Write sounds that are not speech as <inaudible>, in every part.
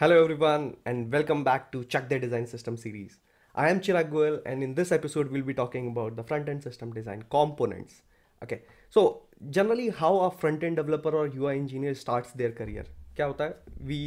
Hello everyone and welcome back to Chuck the Design System series. I am Chirag Goel and in this episode we'll be talking about the front-end system design components. Okay, so generally how a front-end developer or UI engineer starts their career. क्या होता है we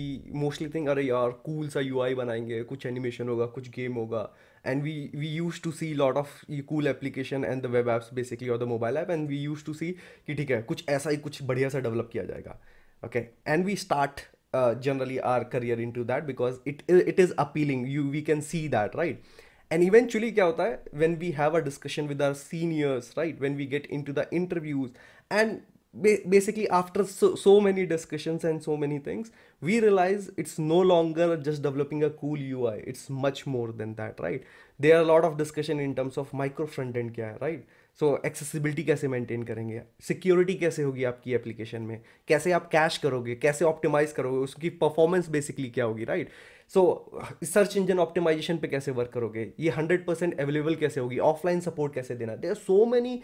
mostly think अरे यार cool सा you आई बनाएंगे कुछ animation होगा कुछ गेम होगा and we we use to see lot of cool application and the web apps basically और the mobile app and we use to see कि ठीक है कुछ ऐसा ही कुछ बढ़िया सा डेवलप किया जाएगा okay and we start uh, generally our career into that because it it is appealing you we can see that right and eventually kya hota hai when we have a discussion with our seniors right when we get into the interviews and ba- basically after so, so many discussions and so many things we realize it's no longer just developing a cool ui it's much more than that right there are a lot of discussion in terms of micro front end kya hai, right so accessibility कैसे maintain करेंगे security कैसे होगी आपकी application में कैसे आप cash करोगे कैसे ऑप्टिमाइज करोगे उसकी परफॉर्मेंस बेसिकली क्या होगी right so search engine optimisation पे कैसे वर्क करोगे ये हंड्रेड परसेंट अवेलेबल कैसे होगी ऑफलाइन सपोर्ट कैसे देना there are so many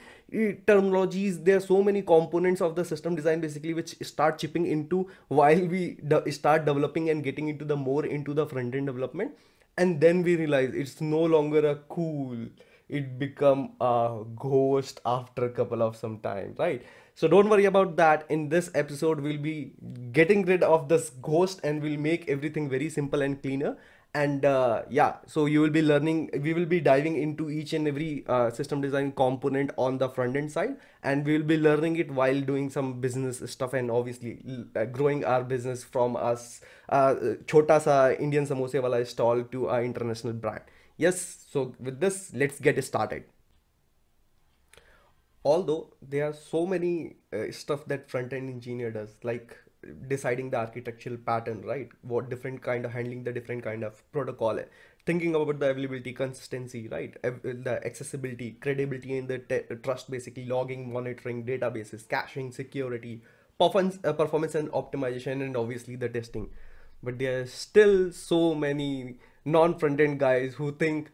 terminologies they are so many components of the system design basically which start chipping in to while we start developing and getting in to the more in to the front end development and then we realise it's no longer a cool it become a ghost after a couple of some time right so don't worry about that in this episode we'll be getting rid of this ghost and we'll make everything very simple and cleaner and uh, yeah so you will be learning we will be diving into each and every uh, system design component on the front end side and we will be learning it while doing some business stuff and obviously uh, growing our business from us uh, chota sa indian samosa wala stall to our international brand yes so with this let's get started although there are so many uh, stuff that front end engineer does like deciding the architectural pattern right what different kind of handling the different kind of protocol thinking about the availability consistency right the accessibility credibility and the trust basically logging monitoring databases caching security performance uh, performance and optimization and obviously the testing but there are still so many non front end guys who think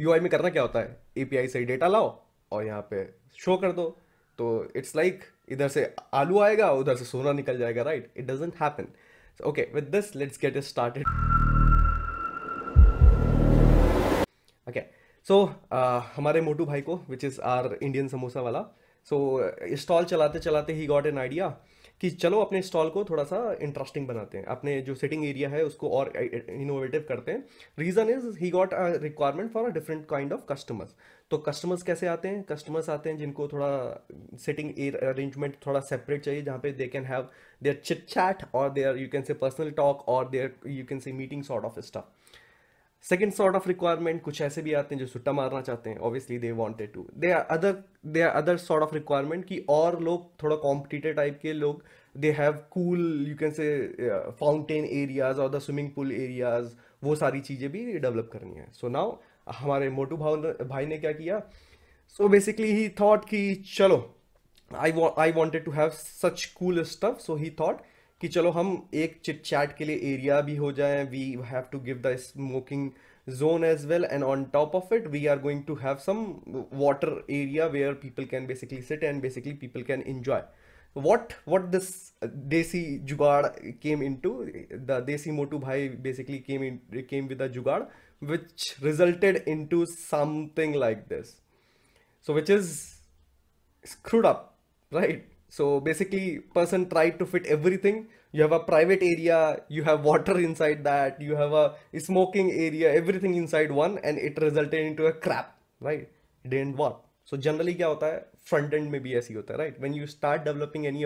you में करना क्या होता है ए से data लाओ और यहाँ पे शो कर दो तो इट्स लाइक like, इधर से आलू आएगा उधर से सोना निकल जाएगा right it doesn't happen okay with this let's get started okay so हमारे मोटू भाई को which is our Indian samosa वाला सो so, स्टॉल चलाते चलाते ही गॉट एन आइडिया कि चलो अपने स्टॉल को थोड़ा सा इंटरेस्टिंग बनाते हैं अपने जो सिटिंग एरिया है उसको और इनोवेटिव करते हैं reason is he got a requirement for a different kind of customers तो कस्टमर्स कैसे आते हैं कस्टमर्स आते हैं जिनको थोड़ा सिटिंग अरेंजमेंट थोड़ा सेपरेट चाहिए जहाँ पे they can have their chit chat और there you can say personal talk और there you can say meeting sort of stuff second sort of requirement कुछ ऐसे भी आते हैं जो सुट्टा मारना चाहते हैं obviously they wanted to they are other they are other sort of requirement कि और लोग थोड़ा कॉम्पिटिटिव टाइप के लोग they have cool you can say fountain areas और द स्विमिंग पूल एरियाज वो सारी चीज़ें भी डेवलप करनी है सो so नाउ हमारे मोटू भाव भाई ने क्या किया सो बेसिकली ही थॉट कि चलो I I wanted to have such cool stuff so he thought कि चलो हम एक चिट चैट के लिए एरिया भी हो जाए we have to give the smoking zone as well and on top of it we are going to have some water area where people can basically sit and basically people can enjoy what what this desi jugaad came in to the देसी मोटू भाई basically came in came with jugaad which resulted in to something like this so which is screwed up right So basically person tried to fit everything. You have a private area, you have water inside that, you have a smoking area, everything inside one and it resulted into a crap, right? It didn't work. So generally what happens? Front end may be भी ऐसी होता है right when you start developing any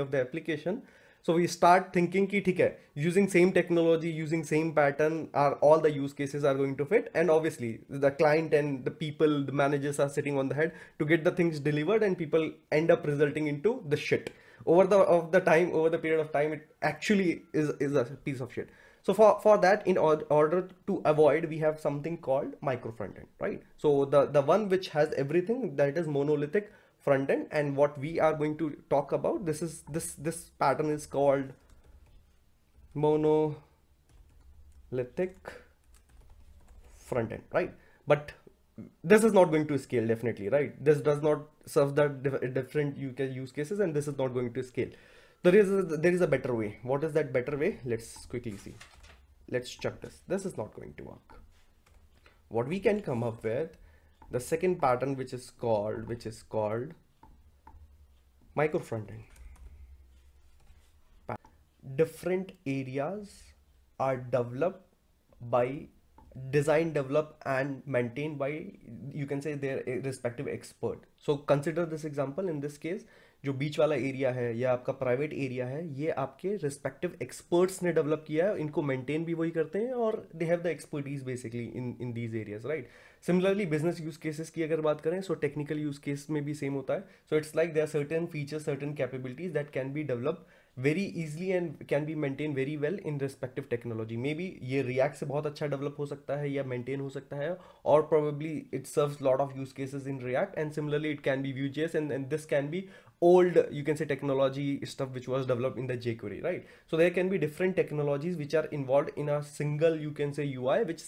so we start thinking ki theek hai using same technology using same pattern are all the use cases are going to fit and obviously the client and the people the managers are sitting on the head to get the things delivered and people end up resulting into the shit over the of the time over the period of time it actually is is a piece of shit so for, for that, in order to avoid, we have something called micro end right? So the, the one which has everything that is monolithic front end and what we are going to talk about this is this this pattern is called monolithic front end right but this is not going to scale definitely right this does not serve the diff different use cases and this is not going to scale there is a, there is a better way what is that better way let's quickly see let's check this this is not going to work what we can come up with the second pattern which is called which is called micro front end different areas are developed by design develop and maintain by you can say their respective expert so consider this example in this case जो बीच वाला area है या आपका private area है ये आपके respective experts ने develop किया है इनको मेंटेन भी वही करते हैं और they have the expertise basically in in these areas right similarly business use cases की अगर बात करें सो टेक्निकल यूज केस में भी सेम होता है so it's like there certain feature certain capabilities that can be develop very easily and can be maintain very well in respective technology may be ये React से बहुत अच्छा develop हो सकता है या मेंटेन हो सकता है और probably it serve lot of use cases in React and similarly it can be Vue and this can be old you can say technology stuff which was developed in the jQuery right so there can be different technologies which are involved in a single you can say UI which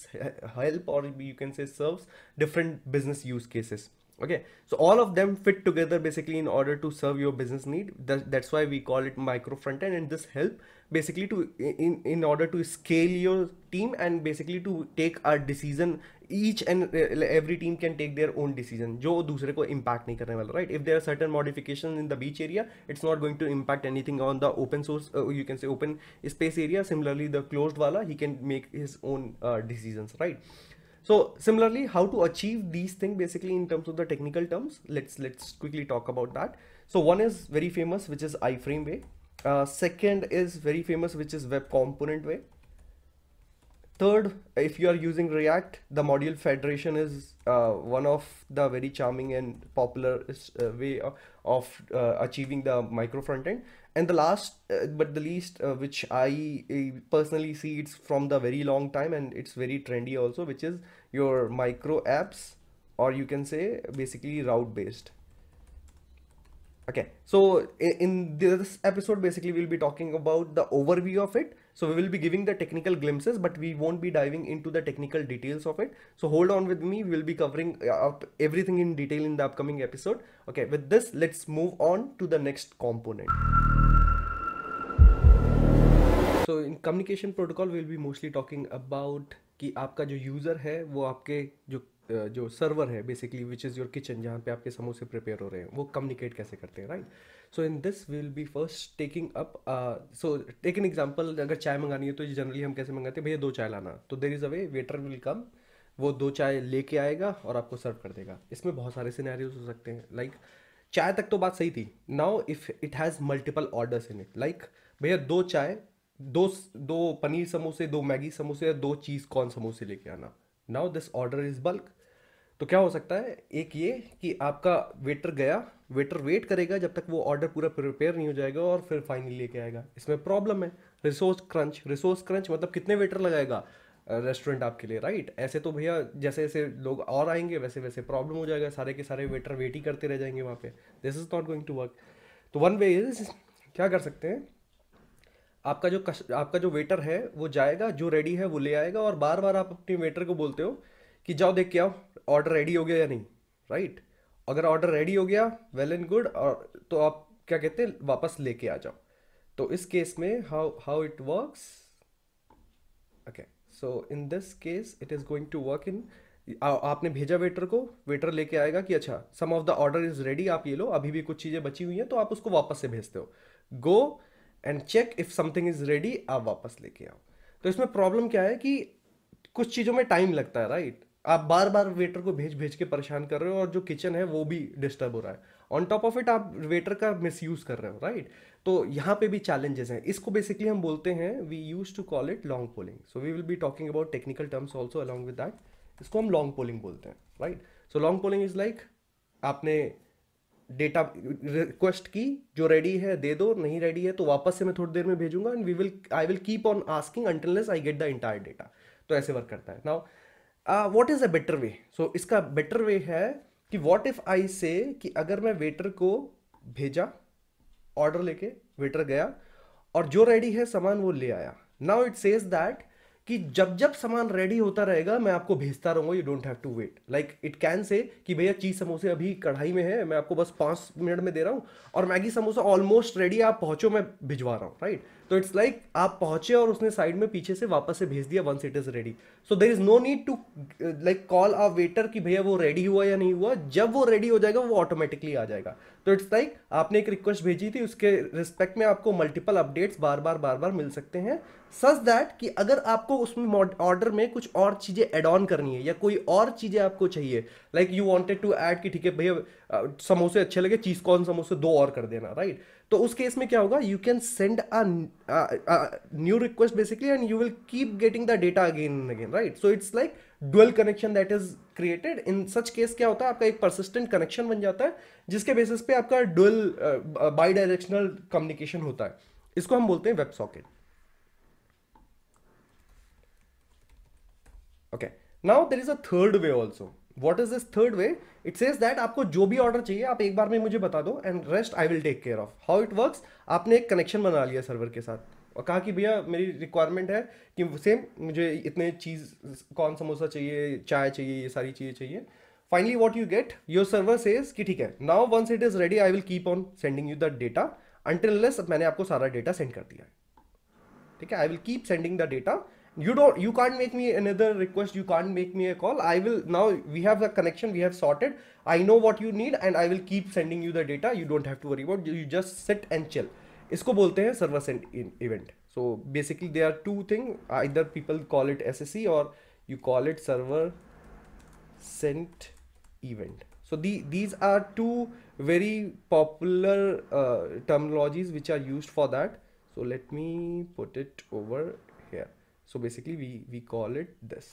help or you can say serves different business use cases okay so all of them fit together basically in order to serve your business need that, that's why we call it micro front end and this help basically to in in order to scale your team and basically to take a decision each and uh, every team can take their own decision jo dusre ko impact nahi karne wala right if there are certain modifications in the beach area it's not going to impact anything on the open source uh, you can say open space area similarly the closed wala he can make his own uh, decisions right so similarly how to achieve these things basically in terms of the technical terms let's let's quickly talk about that so one is very famous which is iframe way second is very famous which is web component way Third, if you are using React, the module federation is uh, one of the very charming and popular uh, way of uh, achieving the micro end And the last, uh, but the least, uh, which I personally see it's from the very long time and it's very trendy also, which is your micro apps, or you can say basically route based okay so in this episode basically we'll be talking about the overview of it so we will be giving the technical glimpses, but we won't be diving into the technical details of it. So hold on with me. We will be covering uh, up everything in detail in the upcoming episode. Okay, with this, let's move on to the next component. So in communication protocol, we'll be mostly talking about कि आपका जो user है वो आपके जो जो server है basically which is your kitchen जहाँ पे आपके समोसे प्रिपेयर हो रहे हैं वो कम्युनिकेट कैसे करते हैं right so in this will be first taking up so take an example अगर चाय मंगानी है तो जनरली हम कैसे मंगाते हैं भैया दो चाय लाना तो there is a way waiter will come वो दो चाय लेके आएगा और आपको सर्व कर देगा इसमें बहुत सारे सिनेरियोज हो सकते हैं लाइक like, चाय तक तो बात सही थी now if it has multiple orders in it like भैया दो चाय दो दो पनीर समोसे दो मैगी समोसे या दो चीज़ कॉर्न समोसे लेके आना now this order is bulk तो क्या हो सकता है एक ये कि आपका वेटर गया वेटर वेट करेगा जब तक वो ऑर्डर पूरा प्रिपेयर नहीं हो जाएगा और फिर फाइनली लेके आएगा इसमें प्रॉब्लम है रिसोर्स क्रंच रिसोर्स क्रंच मतलब कितने वेटर लगाएगा रेस्टोरेंट आपके लिए राइट ऐसे तो भैया जैसे जैसे लोग और आएंगे वैसे वैसे प्रॉब्लम हो जाएगा सारे के सारे वेटर वेट ही करते रह जाएंगे वहाँ पे this is not going to work तो वन वे इज क्या कर सकते हैं आपका जो कस, आपका जो वेटर है वो जाएगा जो रेडी है वो ले आएगा और बार बार आप अपने वेटर को बोलते हो कि जाओ देख के आओ ऑर्डर रेडी हो गया या नहीं राइट अगर ऑर्डर रेडी हो गया वेल एंड गुड और तो आप क्या कहते हैं वापस लेके आ जाओ तो इस केस में how how it works okay so in this case it is going to work in आपने भेजा वेटर को वेटर लेके आएगा कि अच्छा some of the order is ready आप ये लो अभी भी कुछ चीज़ें बची हुई हैं तो आप उसको वापस से भेजते हो go and check if something is ready आप वापस लेके आओ तो इसमें प्रॉब्लम क्या है कि कुछ चीज़ों में टाइम लगता है राइट आप बार बार वेटर को भेज भेज के परेशान कर रहे हो और जो किचन है वो भी डिस्टर्ब हो रहा है ऑन टॉप ऑफ इट आप वेटर का यूज़ कर रहे हो राइट तो यहाँ पे भी चैलेंजेस हैं इसको बेसिकली हम बोलते हैं we use to call it long polling so we will be talking about technical terms also along with that इसको हम लॉन्ग पोलिंग बोलते हैं right so long polling is like आपने डेटा रिक्वेस्ट की जो रेडी है दे दो नहीं रेडी है तो वापस से मैं थोड़ी देर में भेजूंगा and we will I will keep on asking until unless I get the entire data तो ऐसे वर्क करता है now what is a better way so इसका बेटर वे है कि वॉट इफ आई से कि अगर मैं वेटर को भेजा ऑर्डर लेके वेटर गया और जो रेडी है सामान वो ले आया नाउ इट सेज दैट कि जब जब सामान रेडी होता रहेगा मैं आपको भेजता रहूंगा you don't have to wait like it can say कि भैया चीज़ समोसे अभी कढ़ाई में है मैं आपको बस पाँच मिनट में दे रहा हूँ और मैगी समोसा ऑलमोस्ट रेडी आप पहुंचो मैं भिजवा रहा हूँ राइट तो इट्स लाइक like, आप पहुंचे और उसने साइड में पीछे से वापस से भेज दिया once it is ready so there is no need to like call a waiter कि भैया वो रेडी हुआ या नहीं हुआ जब वो रेडी हो जाएगा वो ऑटोमेटिकली आ जाएगा तो इट्स लाइक आपने एक रिक्वेस्ट भेजी थी उसके रिस्पेक्ट में आपको मल्टीपल अपडेट्स बार बार बार बार मिल सकते हैं सच दैट कि अगर आपको उसमें ऑर्डर में कुछ और चीज़ें एड ऑन करनी है या कोई और चीज़ें आपको चाहिए like you wanted to add कि ठीक है भैया समोसे अच्छे लगे चीज़ कॉर्न समोसे दो और कर देना राइट right? तो उस केस में क्या होगा you can send a new request basically and you will keep getting the data again and again right so it's like dual connection that is created in such case क्या होता है आपका एक परसिस्टेंट कनेक्शन बन जाता है जिसके basis पे आपका डुअल बाई डायरेक्शनल कम्युनिकेशन होता है इसको हम बोलते हैं web socket okay now there is a third way also what is this third way it says that आपको जो भी ऑर्डर चाहिए आप एक बार में मुझे बता दो and rest I will take care of how it work आपने एक कनेक्शन बना लिया सर्वर के साथ और कहा कि भैया मेरी रिक्वायरमेंट है कि सेम मुझे इतने चीज़ कौन समोसा चाहिए चाय चाहिए ये सारी चीज़ें चाहिए finally what you get your server says कि ठीक है now once it is ready I will keep on sending you the data until less मैंने आपको सारा डेटा सेंड कर दिया है ठीक है I will keep sending the data you don't you can't make me another request you can't make me a call i will now we have a connection we have sorted i know what you need and i will keep sending you the data you don't have to worry about you just sit and chill इसको बोलते हैं server send event. So basically, there are two thing Either people call it S or you call it server sent event. so the, these are two very popular uh, terminologies which are used for that so let me put it over so basically we we call it this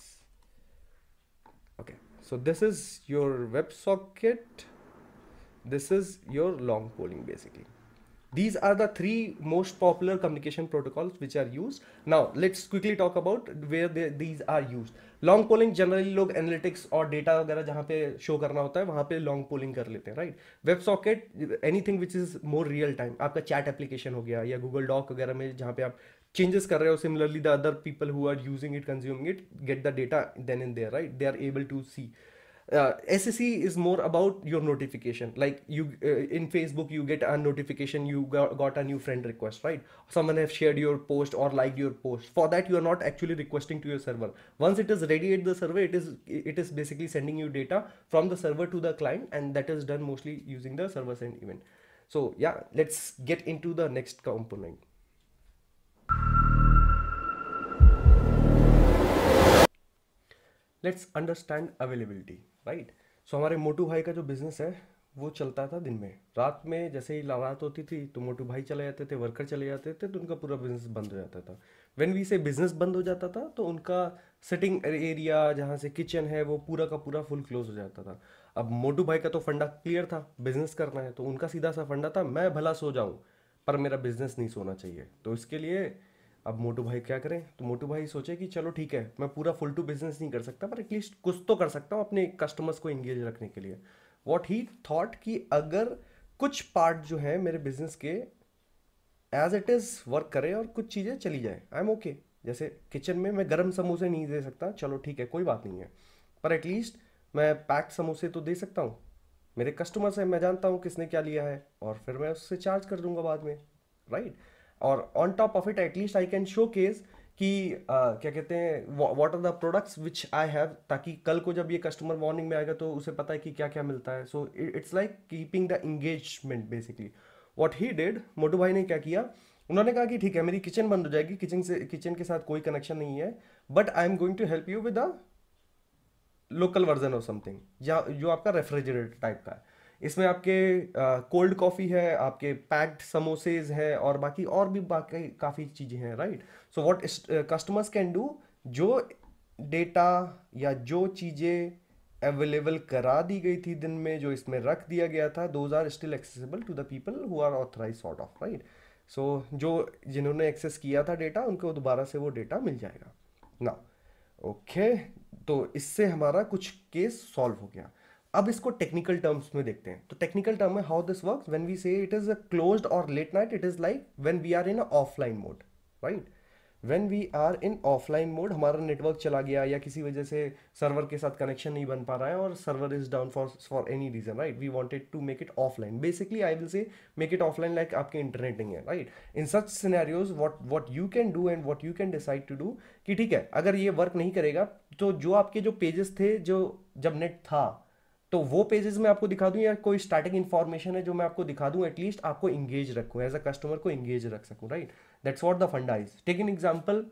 okay so this is your WebSocket this is your long polling basically these are the three most popular communication protocols which are used now let's quickly talk about where they, these are used long polling generally लोग analytics और data वगैरह जहाँ पे show करना होता है वहाँ पे लॉन्ग पोलिंग कर लेते हैं right web socket anything which is more real time आपका चैट एप्लीकेशन हो गया या गूगल डॉक वगैरह में जहाँ पे आप changes kar rahe similarly the other people who are using it consuming it get the data then and there right they are able to see uh, SSE is more about your notification. Like you uh, in Facebook, you get a notification you got, got, a new friend request, right? Someone have shared your post or liked your post. For that, you are not actually requesting to your server. Once it is ready at the server, it is it is basically sending you data from the server to the client, and that is done mostly using the server send event. So yeah, let's get into the next component. Let's understand availability right so हमारे मोटू भाई का जो business है वो चलता था दिन में रात में जैसे ही रात होती थी तो मोटू भाई चले जाते थे वर्कर चले जाते थे तो उनका पूरा बिजनेस बंद हो जाता था वेन वी से बिजनेस बंद हो जाता था तो उनका सिटिंग एरिया जहाँ से किचन है वो पूरा का पूरा फुल क्लोज हो जाता था अब मोटू भाई का तो फंडा क्लियर था बिजनेस करना है तो उनका सीधा सा फंडा था मैं भला सो जाऊँ पर मेरा बिजनेस नहीं सोना चाहिए तो इसके लिए अब मोटू भाई क्या करें तो मोटू भाई सोचे कि चलो ठीक है मैं पूरा फुल टू बिजनेस नहीं कर सकता पर एटलीस्ट कुछ तो कर सकता हूँ अपने कस्टमर्स को इंगेज रखने के लिए वॉट ही थॉट कि अगर कुछ पार्ट जो है मेरे बिजनेस के एज इट इज़ वर्क करें और कुछ चीज़ें चली जाएँ आई एम ओके जैसे किचन में मैं गर्म समोसे नहीं दे सकता चलो ठीक है कोई बात नहीं है पर एटलीस्ट मैं पैक्ड समोसे तो दे सकता हूँ मेरे कस्टमर्स हैं मैं जानता हूँ किसने क्या लिया है और फिर मैं उससे चार्ज कर दूंगा बाद में राइट और on top of it at least I can showcase कि uh, क्या कहते हैं what are the products which I have ताकि कल को जब ये कस्टमर मॉर्निंग में आएगा तो उसे पता है कि क्या क्या मिलता है so it's like keeping the engagement basically what he did Motu भाई ने क्या किया उन्होंने कहा कि ठीक है मेरी किचन बंद हो जाएगी किचन से किचन के साथ कोई कनेक्शन नहीं है but I am going to help you with the local version of something या जो आपका रेफ्रिजरेटर टाइप का है इसमें आपके कोल्ड कॉफ़ी है आपके पैक्ड समोसेज हैं और बाकी और भी बाकी काफ़ी चीज़ें हैं right so what customers can do जो डेटा या जो चीज़ें अवेलेबल करा दी गई थी दिन में जो इसमें रख दिया गया था those are still accessible to the people who are authorize sort of right so जो जिन्होंने एक्सेस किया था डेटा उनको दोबारा से वो डेटा मिल जाएगा ना ओके तो इससे हमारा कुछ केस सॉल्व हो गया अब इसको टेक्निकल टर्म्स में देखते हैं तो टेक्निकल टर्म में how this work when we say it is a close और late night it is like when we are in a offline mode right when we are in offline mode हमारा network चला गया या किसी वजह से server के साथ कनेक्शन नहीं बन पा रहा है और server is down for for any reason right we wanted to make it offline basically I will say make it offline like आपके इंटरनेट नहीं है right in such scenarios what what you can do and what you can decide to do कि ठीक है अगर ये work नहीं करेगा तो जो आपके जो पेजेस थे जो जब नेट था तो वो पेजेस में आपको दिखा दूं या कोई स्टार्टिंग इन्फॉर्मेशन है जो मैं आपको दिखा दूं एटलीस्ट आपको इंगेज रखूँ एज अ कस्टमर को इंगेज रख सकूं राइट दैट्स वॉट द फंडा is take an example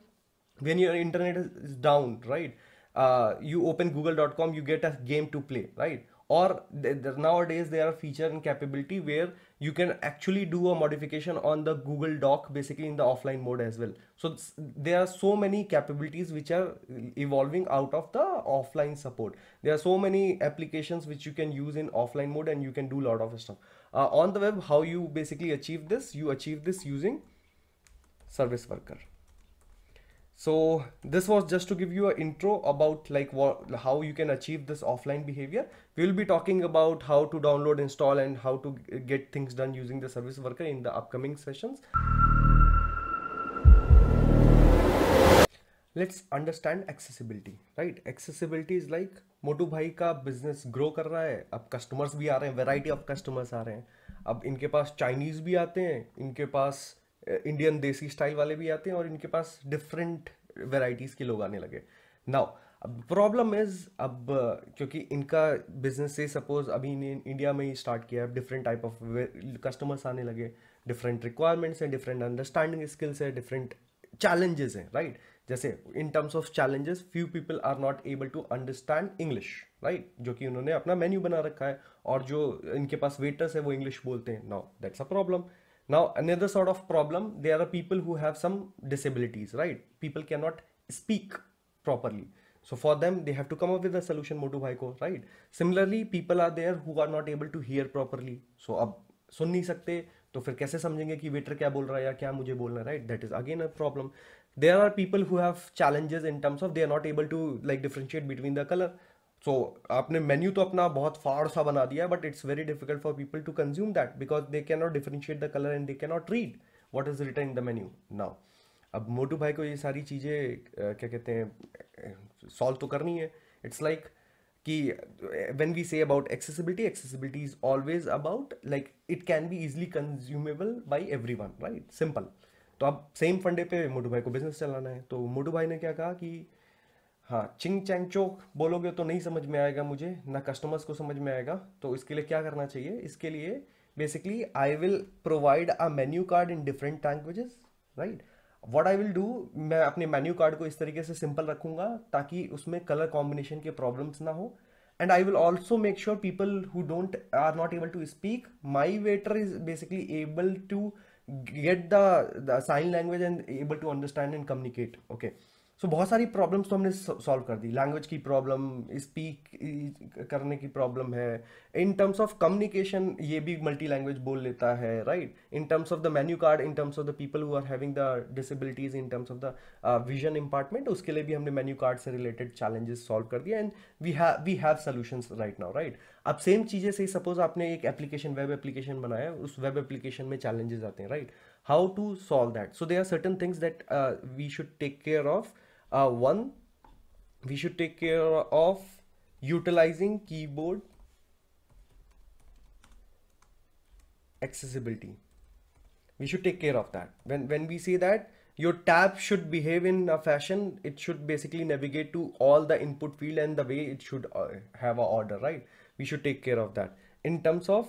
when your internet is down right you open Google dot com you get a game to play right or days they are feature and capability where you can actually do a modification on the Google Doc basically in the offline mode as well. So there are so many capabilities which are evolving out of the offline support. There are so many applications which you can use in offline mode and you can do a lot of stuff. Uh, on the web, how you basically achieve this? You achieve this using service worker so this was just to give you an intro about like what how you can achieve this offline behavior we will be talking about how to download install and how to get things done using the service worker in the upcoming sessions let's understand accessibility right accessibility is like Motu भाई का business grow कर रहा है अब customers भी आ रहे हैं variety of customers आ रहे हैं अब इनके पास चाइनीज़ भी आते हैं इनके पास इंडियन देसी स्टाइल वाले भी आते हैं और इनके पास डिफरेंट वेराइटीज़ के लोग आने लगे नाउ अब प्रॉब्लम इज अब क्योंकि इनका बिजनेस से सपोज अभी इंडिया में ही स्टार्ट किया है डिफरेंट टाइप ऑफ कस्टमर्स आने लगे डिफरेंट रिक्वायरमेंट्स हैं डिफरेंट अंडरस्टैंडिंग स्किल्स हैं डिफरेंट चैलेंजेस हैं राइट जैसे in terms of challenges few people are not able to understand English right जो कि उन्होंने अपना मेन्यू बना रखा है और जो इनके पास वेटर्स है वो इंग्लिश बोलते हैं now that's a problem now another sort of problem there are people who have some disabilities right people cannot speak properly so for them they have to come up with a solution motu bhai ko right similarly people are there who are not able to hear properly so ab sun nahi sakte to fir kaise samjhenge ki waiter kya bol raha hai ya kya mujhe bolna right that is again a problem there are people who have challenges in terms of they are not able to like differentiate between the color so so, आपने menu तो अपना बहुत फाड़ सा बना दिया है but it's very difficult for people to consume that because they can not differentiate the colour and they can not read what is return in the menu now अब मोटू भाई को ये सारी चीज़ें क्या कहते हैं सॉल्व तो करनी है इट्स लाइक कि when we say about accessibility accessibility is always about like it can be easily consumable by everyone right simple तो अब सेम फंडे पे मोटू भाई को बिजनेस चलाना है तो मोटू भाई ने क्या कहा कि हाँ चिंग चैंग चौक बोलोगे तो नहीं समझ में आएगा मुझे ना कस्टमर्स को समझ में आएगा तो इसके लिए क्या करना चाहिए इसके लिए basically I will provide a menu card in different languages right what I will do मैं अपने मेन्यू कार्ड को इस तरीके से सिंपल रखूँगा ताकि उसमें कलर कॉम्बिनेशन के प्रॉब्लम्स ना हो and I will also make sure people who don't are not able to speak my waiter is basically able to get the sign language and able to understand and communicate okay so so, बहुत सारी problems तो हमने solve कर दी language की problem speak करने की problem है इन टर्म्स ऑफ कम्युनिकेशन ये भी मल्टी लैंग्वेज बोल लेता है right in terms of the menu card in terms of the people who are having the disabilities in terms of the vision impairment उसके लिए भी हमने मेन्यू कार्ड से रिलेटेड चैलेंजेस सॉल्व कर दिया and we have we have solutions right now right अब same चीज़ें से सपोज आपने एक एप्लीकेशन वेब एप्लीकेशन बनाया उस वेब एप्लीकेशन में चैलेंजेस आते हैं right how to solve that so they are certain things that we should take care of uh, one we should take care of utilizing keyboard accessibility we should take care of that when when we say that your tab should behave in a fashion it should basically navigate to all the input field and the way it should uh, have a order right we should take care of that in terms of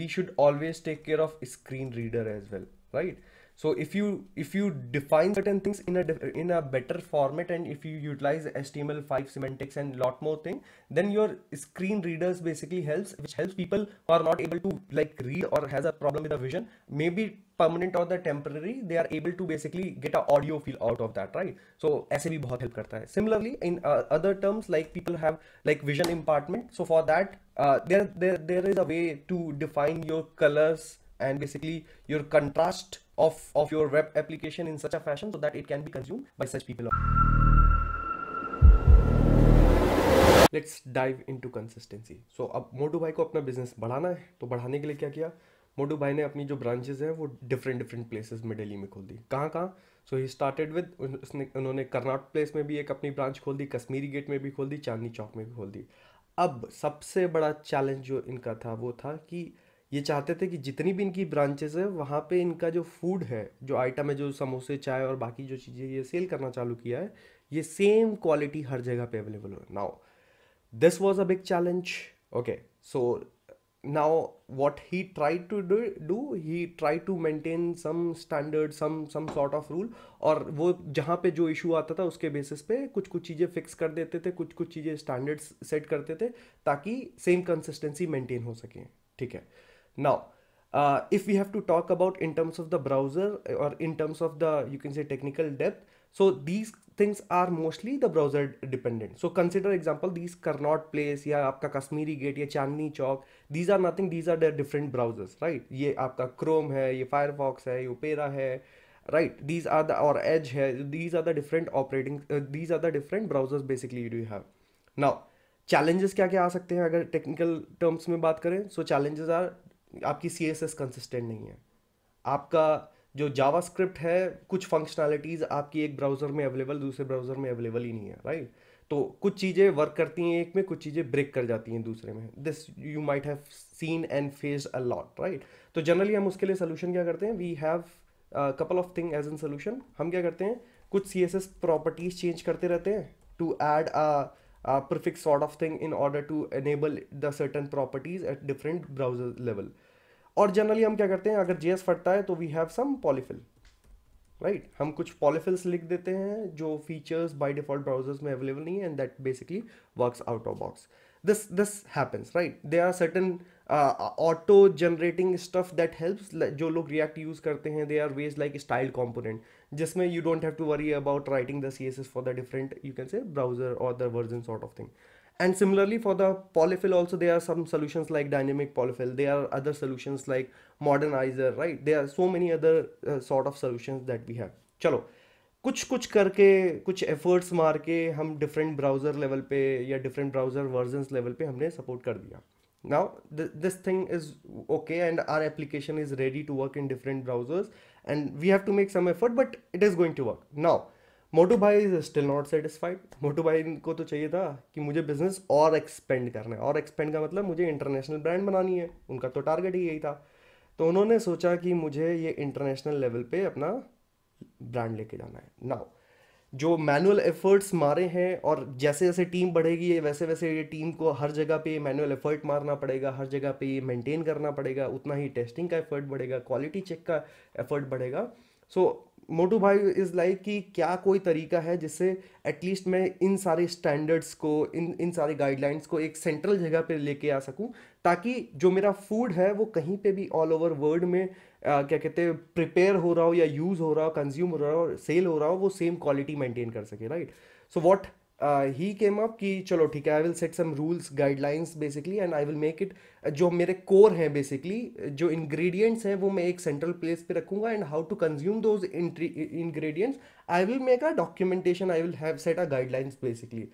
we should always take care of screen reader as well right so if you if you define certain things in a in a better format and if you utilize html5 semantics and lot more thing then your screen readers basically helps which helps people who are not able to like read or has a problem with the vision maybe permanent or the temporary they are able to basically get a audio feel out of that right so ऐसे भी बहुत help करता है similarly in uh, other terms like people have like vision impairment so for that uh, there there there is a way to define your colors and basically your contrast of of your web application in such a fashion so that it can be consumed by such people let's dive into consistency so अब मोटू भाई को अपना business बढ़ाना है तो बढ़ाने के लिए क्या किया मोटू भाई ने अपनी जो ब्रांचेज हैं वो डिफरेंट डिफरेंट प्लेसेज में डेली में खोल दी कहाँ कहाँ सो ही स्टार्टेड विद उसने उन्होंने कर्नाट प्लेस में भी एक अपनी ब्रांच खोल दी कश्मीरी गेट में भी खोल दी चांदनी चौक में भी खोल दी अब सबसे बड़ा चैलेंज जो इनका था वो था कि ये चाहते थे कि जितनी भी इनकी ब्रांचेज है वहाँ पे इनका जो फूड है जो आइटम है जो समोसे चाय और बाकी जो चीज़ें ये सेल करना चालू किया है ये सेम क्वालिटी हर जगह पे अवेलेबल हो now this was a big challenge okay so now what he try to do he try to maintain some standard some some sort of rule और वो जहाँ पे जो इशू आता था उसके बेसिस पे कुछ कुछ चीज़ें फिक्स कर देते थे कुछ कुछ चीज़ें स्टैंडर्ड्स सेट करते थे ताकि सेम कंसिस्टेंसी मेंटेन हो सके ठीक है now uh, if we have to talk about in terms of the browser or in terms of the you can say technical depth so these things are mostly the browser dependent so consider example these Carnot place ya aapka kashmiri gate ya chandni chowk these are nothing these are their different browsers right ye aapka Chrome hai ye Firefox hai ye Opera hai right these are the or Edge hai these are the different operating uh, these are the different browsers basically you do have now challenges क्या क्या आ सकते हैं अगर technical terms में बात करें so challenges are आपकी सी S S consistent नहीं है आपका जो जावा स्क्रिप्ट है कुछ फंक्शनैलिटीज़ आपकी एक ब्राउज़र में अवेलेबल दूसरे ब्राउज़र में अवेलेबल ही नहीं है राइट तो कुछ चीज़ें वर्क करती हैं एक में कुछ चीज़ें ब्रेक कर जाती हैं दूसरे में this you might have seen and faced a lot right तो जनरली हम उसके लिए सोल्यूशन क्या करते हैं we have couple of thing as an solution हम क्या करते हैं कुछ C S S properties change करते रहते हैं to add a Uh, prefix sort of thing in order to enable the certain properties at different browser level और generally हम क्या करते हैं अगर JS फटता है तो we have some polyfill right हम कुछ पॉलीफिल्स लिख देते हैं जो फीचर्स बाय डिफॉल्ट ब्राउजर्स में अवेलेबल नहीं है and that basically works out of box this this happens right they are certain auto generating stuff that helps जो लोग रिएक्ट यूज करते हैं they are ways like style component जिसमें you don't have to worry about writing the C S S for the different you can say browser और the version sort of thing and similarly for the polyfill also there are some solutions like dynamic polyfill there are other solutions like modernizer right there are so many other uh, sort of solutions that we चलो कुछ कुछ करके कुछ efforts मार के हम different browser level पे या डिफरेंट ब्राउज़र वर्जन लेवल पे हमने सपोर्ट कर दिया now this thing is okay and our application is ready to work in different browsers and we have to make some effort but it is going to work now Motu भाई is still not satisfied Motu भाई को तो चाहिए था कि मुझे business और expand करना है और एक्सपेंड का मतलब मुझे इंटरनेशनल ब्रांड बनानी है उनका तो टारगेट ही यही था तो उन्होंने सोचा कि मुझे ये इंटरनेशनल लेवल पे अपना ब्रांड लेके जाना है नाउ जो मैनुअल एफर्ट्स मारे हैं और जैसे जैसे टीम बढ़ेगी वैसे वैसे ये टीम को हर जगह पे मैनुअल एफर्ट मारना पड़ेगा हर जगह पे ये मेंटेन करना पड़ेगा उतना ही टेस्टिंग का एफर्ट बढ़ेगा क्वालिटी चेक का एफर्ट बढ़ेगा सो so, मोटू भाई इज़ लाइक कि क्या कोई तरीका है जिससे एटलीस्ट मैं इन सारे स्टैंडर्ड्स को इन इन सारे गाइडलाइंस को एक सेंट्रल जगह पे लेके आ सकूं ताकि जो मेरा फूड है वो कहीं पे भी ऑल ओवर वर्ल्ड में आ, क्या कहते हैं प्रिपेयर हो रहा हो या यूज़ हो रहा हो कंज्यूम हो रहा हो सेल हो रहा हो वो सेम क्वालिटी मेंटेन कर सके right so what he came up कि चलो ठीक है I will set some rules guidelines basically and I will make it जो मेरे कोर हैं बेसिकली uh, जो इंग्रेडिएंट्स हैं वो मैं एक सेंट्रल प्लेस पे रखूँगा and how to consume those ingredients I will make a documentation I will have set a guidelines basically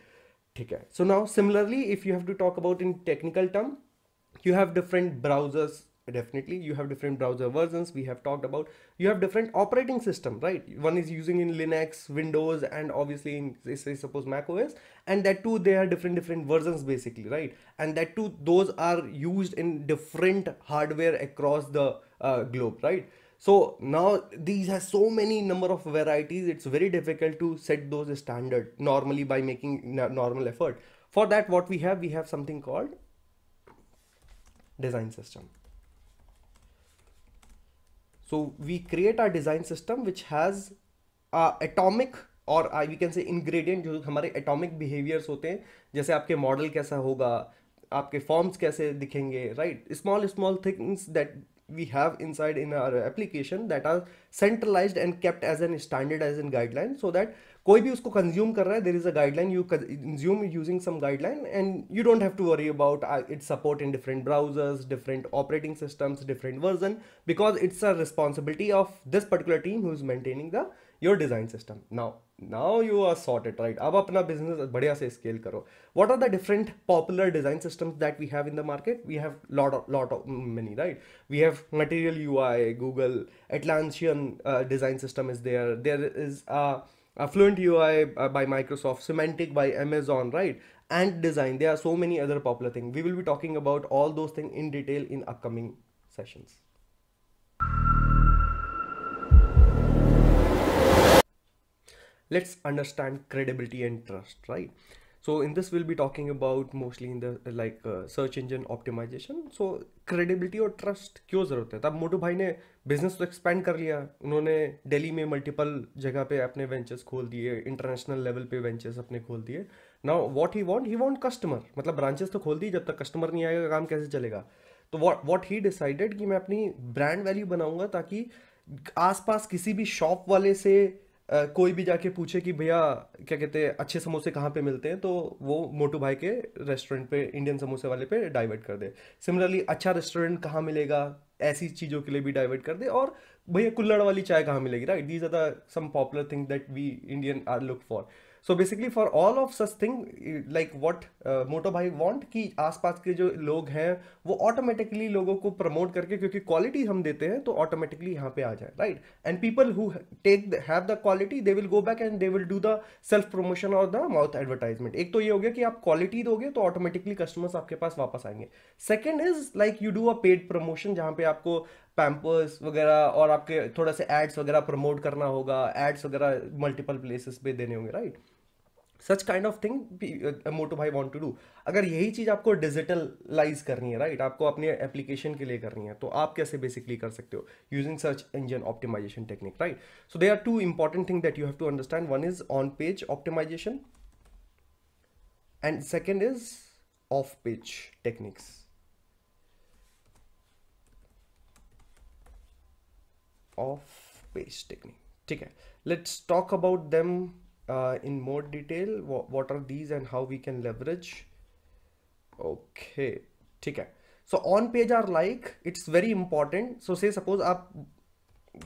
ठीक है so now similarly if you have to talk about in technical term you have different browsers definitely you have different browser versions we have talked about you have different operating system right one is using in linux windows and obviously in say suppose mac os and that too they are different different versions basically right and that too those are used in different hardware across the uh, globe right so now these has so many number of varieties it's very difficult to set those standard normally by making normal effort for that what we have we have something called design system So we create our design system which has uh, atomic और I we can say ingredient जो हमारे atomic behaviours होते हैं जैसे आपके model कैसा होगा आपके फॉर्म्स कैसे दिखेंगे right small small things that we have inside in our application that are centralized and kept as an standard as in guideline so that कोई भी उसको कंज्यूम कर रहा है there is a guideline you consume using some guideline and you don't have to worry about its support in different browsers different operating systems different version because it's a responsibility of this particular team who is maintaining the your design system now now you are sort it right अब अपना business बढ़िया से scale करो what are the different popular design system that we have in the market we have lot lot of money right we have material U I Google Atlassian design system is there there is fluent U I by Microsoft semantic by Amazon right and design they are so many other popular thing we will भी talking about all those thing in detail in upcoming sessions let's understand credibility and trust right so in this we'll be talking about mostly in the like uh, search engine optimization so credibility और trust क्यों ज़रूरत है तब मोटू भाई ने business तो expand कर लिया उन्होंने दिल्ली में मल्टीपल जगह पे अपने वेंचर्स खोल दिए इंटरनेशनल लेवल पे वेंचर्स अपने खोल दिए now what he want he want customer मतलब ब्रांचेस तो खोल दी जब तक कस्टमर नहीं आएगा काम कैसे चलेगा तो वॉट ही डिसाइडेड कि मैं अपनी ब्रांड वैल्यू बनाऊंगा ताकि आसपास किसी भी शॉप वाले से कोई भी जाके पूछे कि भैया क्या कहते हैं अच्छे समोसे कहाँ पे मिलते हैं तो वो मोटू भाई के रेस्टोरेंट पे इंडियन समोसे वाले पे डाइवर्ट कर दे सिमिलरली अच्छा रेस्टोरेंट कहाँ मिलेगा ऐसी चीज़ों के लिए भी डाइवर्ट कर दे और भैया कुल्लड़ वाली चाय कहाँ मिलेगी right these are the some popular thing that we Indian are look for so basically for all of such thing like what Motu bhai want कि आसपास के जो लोग हैं वो ऑटोमेटिकली लोगों को प्रमोट करके क्योंकि क्वालिटी हम देते हैं तो ऑटोमेटिकली यहाँ पे आ जाए right and people who take have the quality they will go back and they will do the self promotion और द माउथ एडवर्टाइजमेंट एक तो ये हो गया कि आप क्वालिटी दोगे तो ऑटोमेटिकली कस्टमर्स आपके पास वापस आएंगे second is like you do a paid promotion जहाँ पे आपको पैम्पर्स वगैरह और आपके थोड़ा से एड्स वगैरह प्रमोट करना होगा एड्स वगैरह मल्टीपल प्लेसेस पे देने होंगे right right? Such kind of thing Motu bhai want to do अगर यही चीज़ आपको डिजिटलाइज करनी है राइट right? आपको अपने एप्लीकेशन के लिए करनी है तो आप कैसे बेसिकली कर सकते हो using search engine optimization technique right so they are two important thing that you have to understand one is on page optimization and second is off page techniques off page technique ठीक है let's talk about them uh, in more detail what, what are these and how we can leverage okay ठीक है so on page are like it's very important so say suppose आप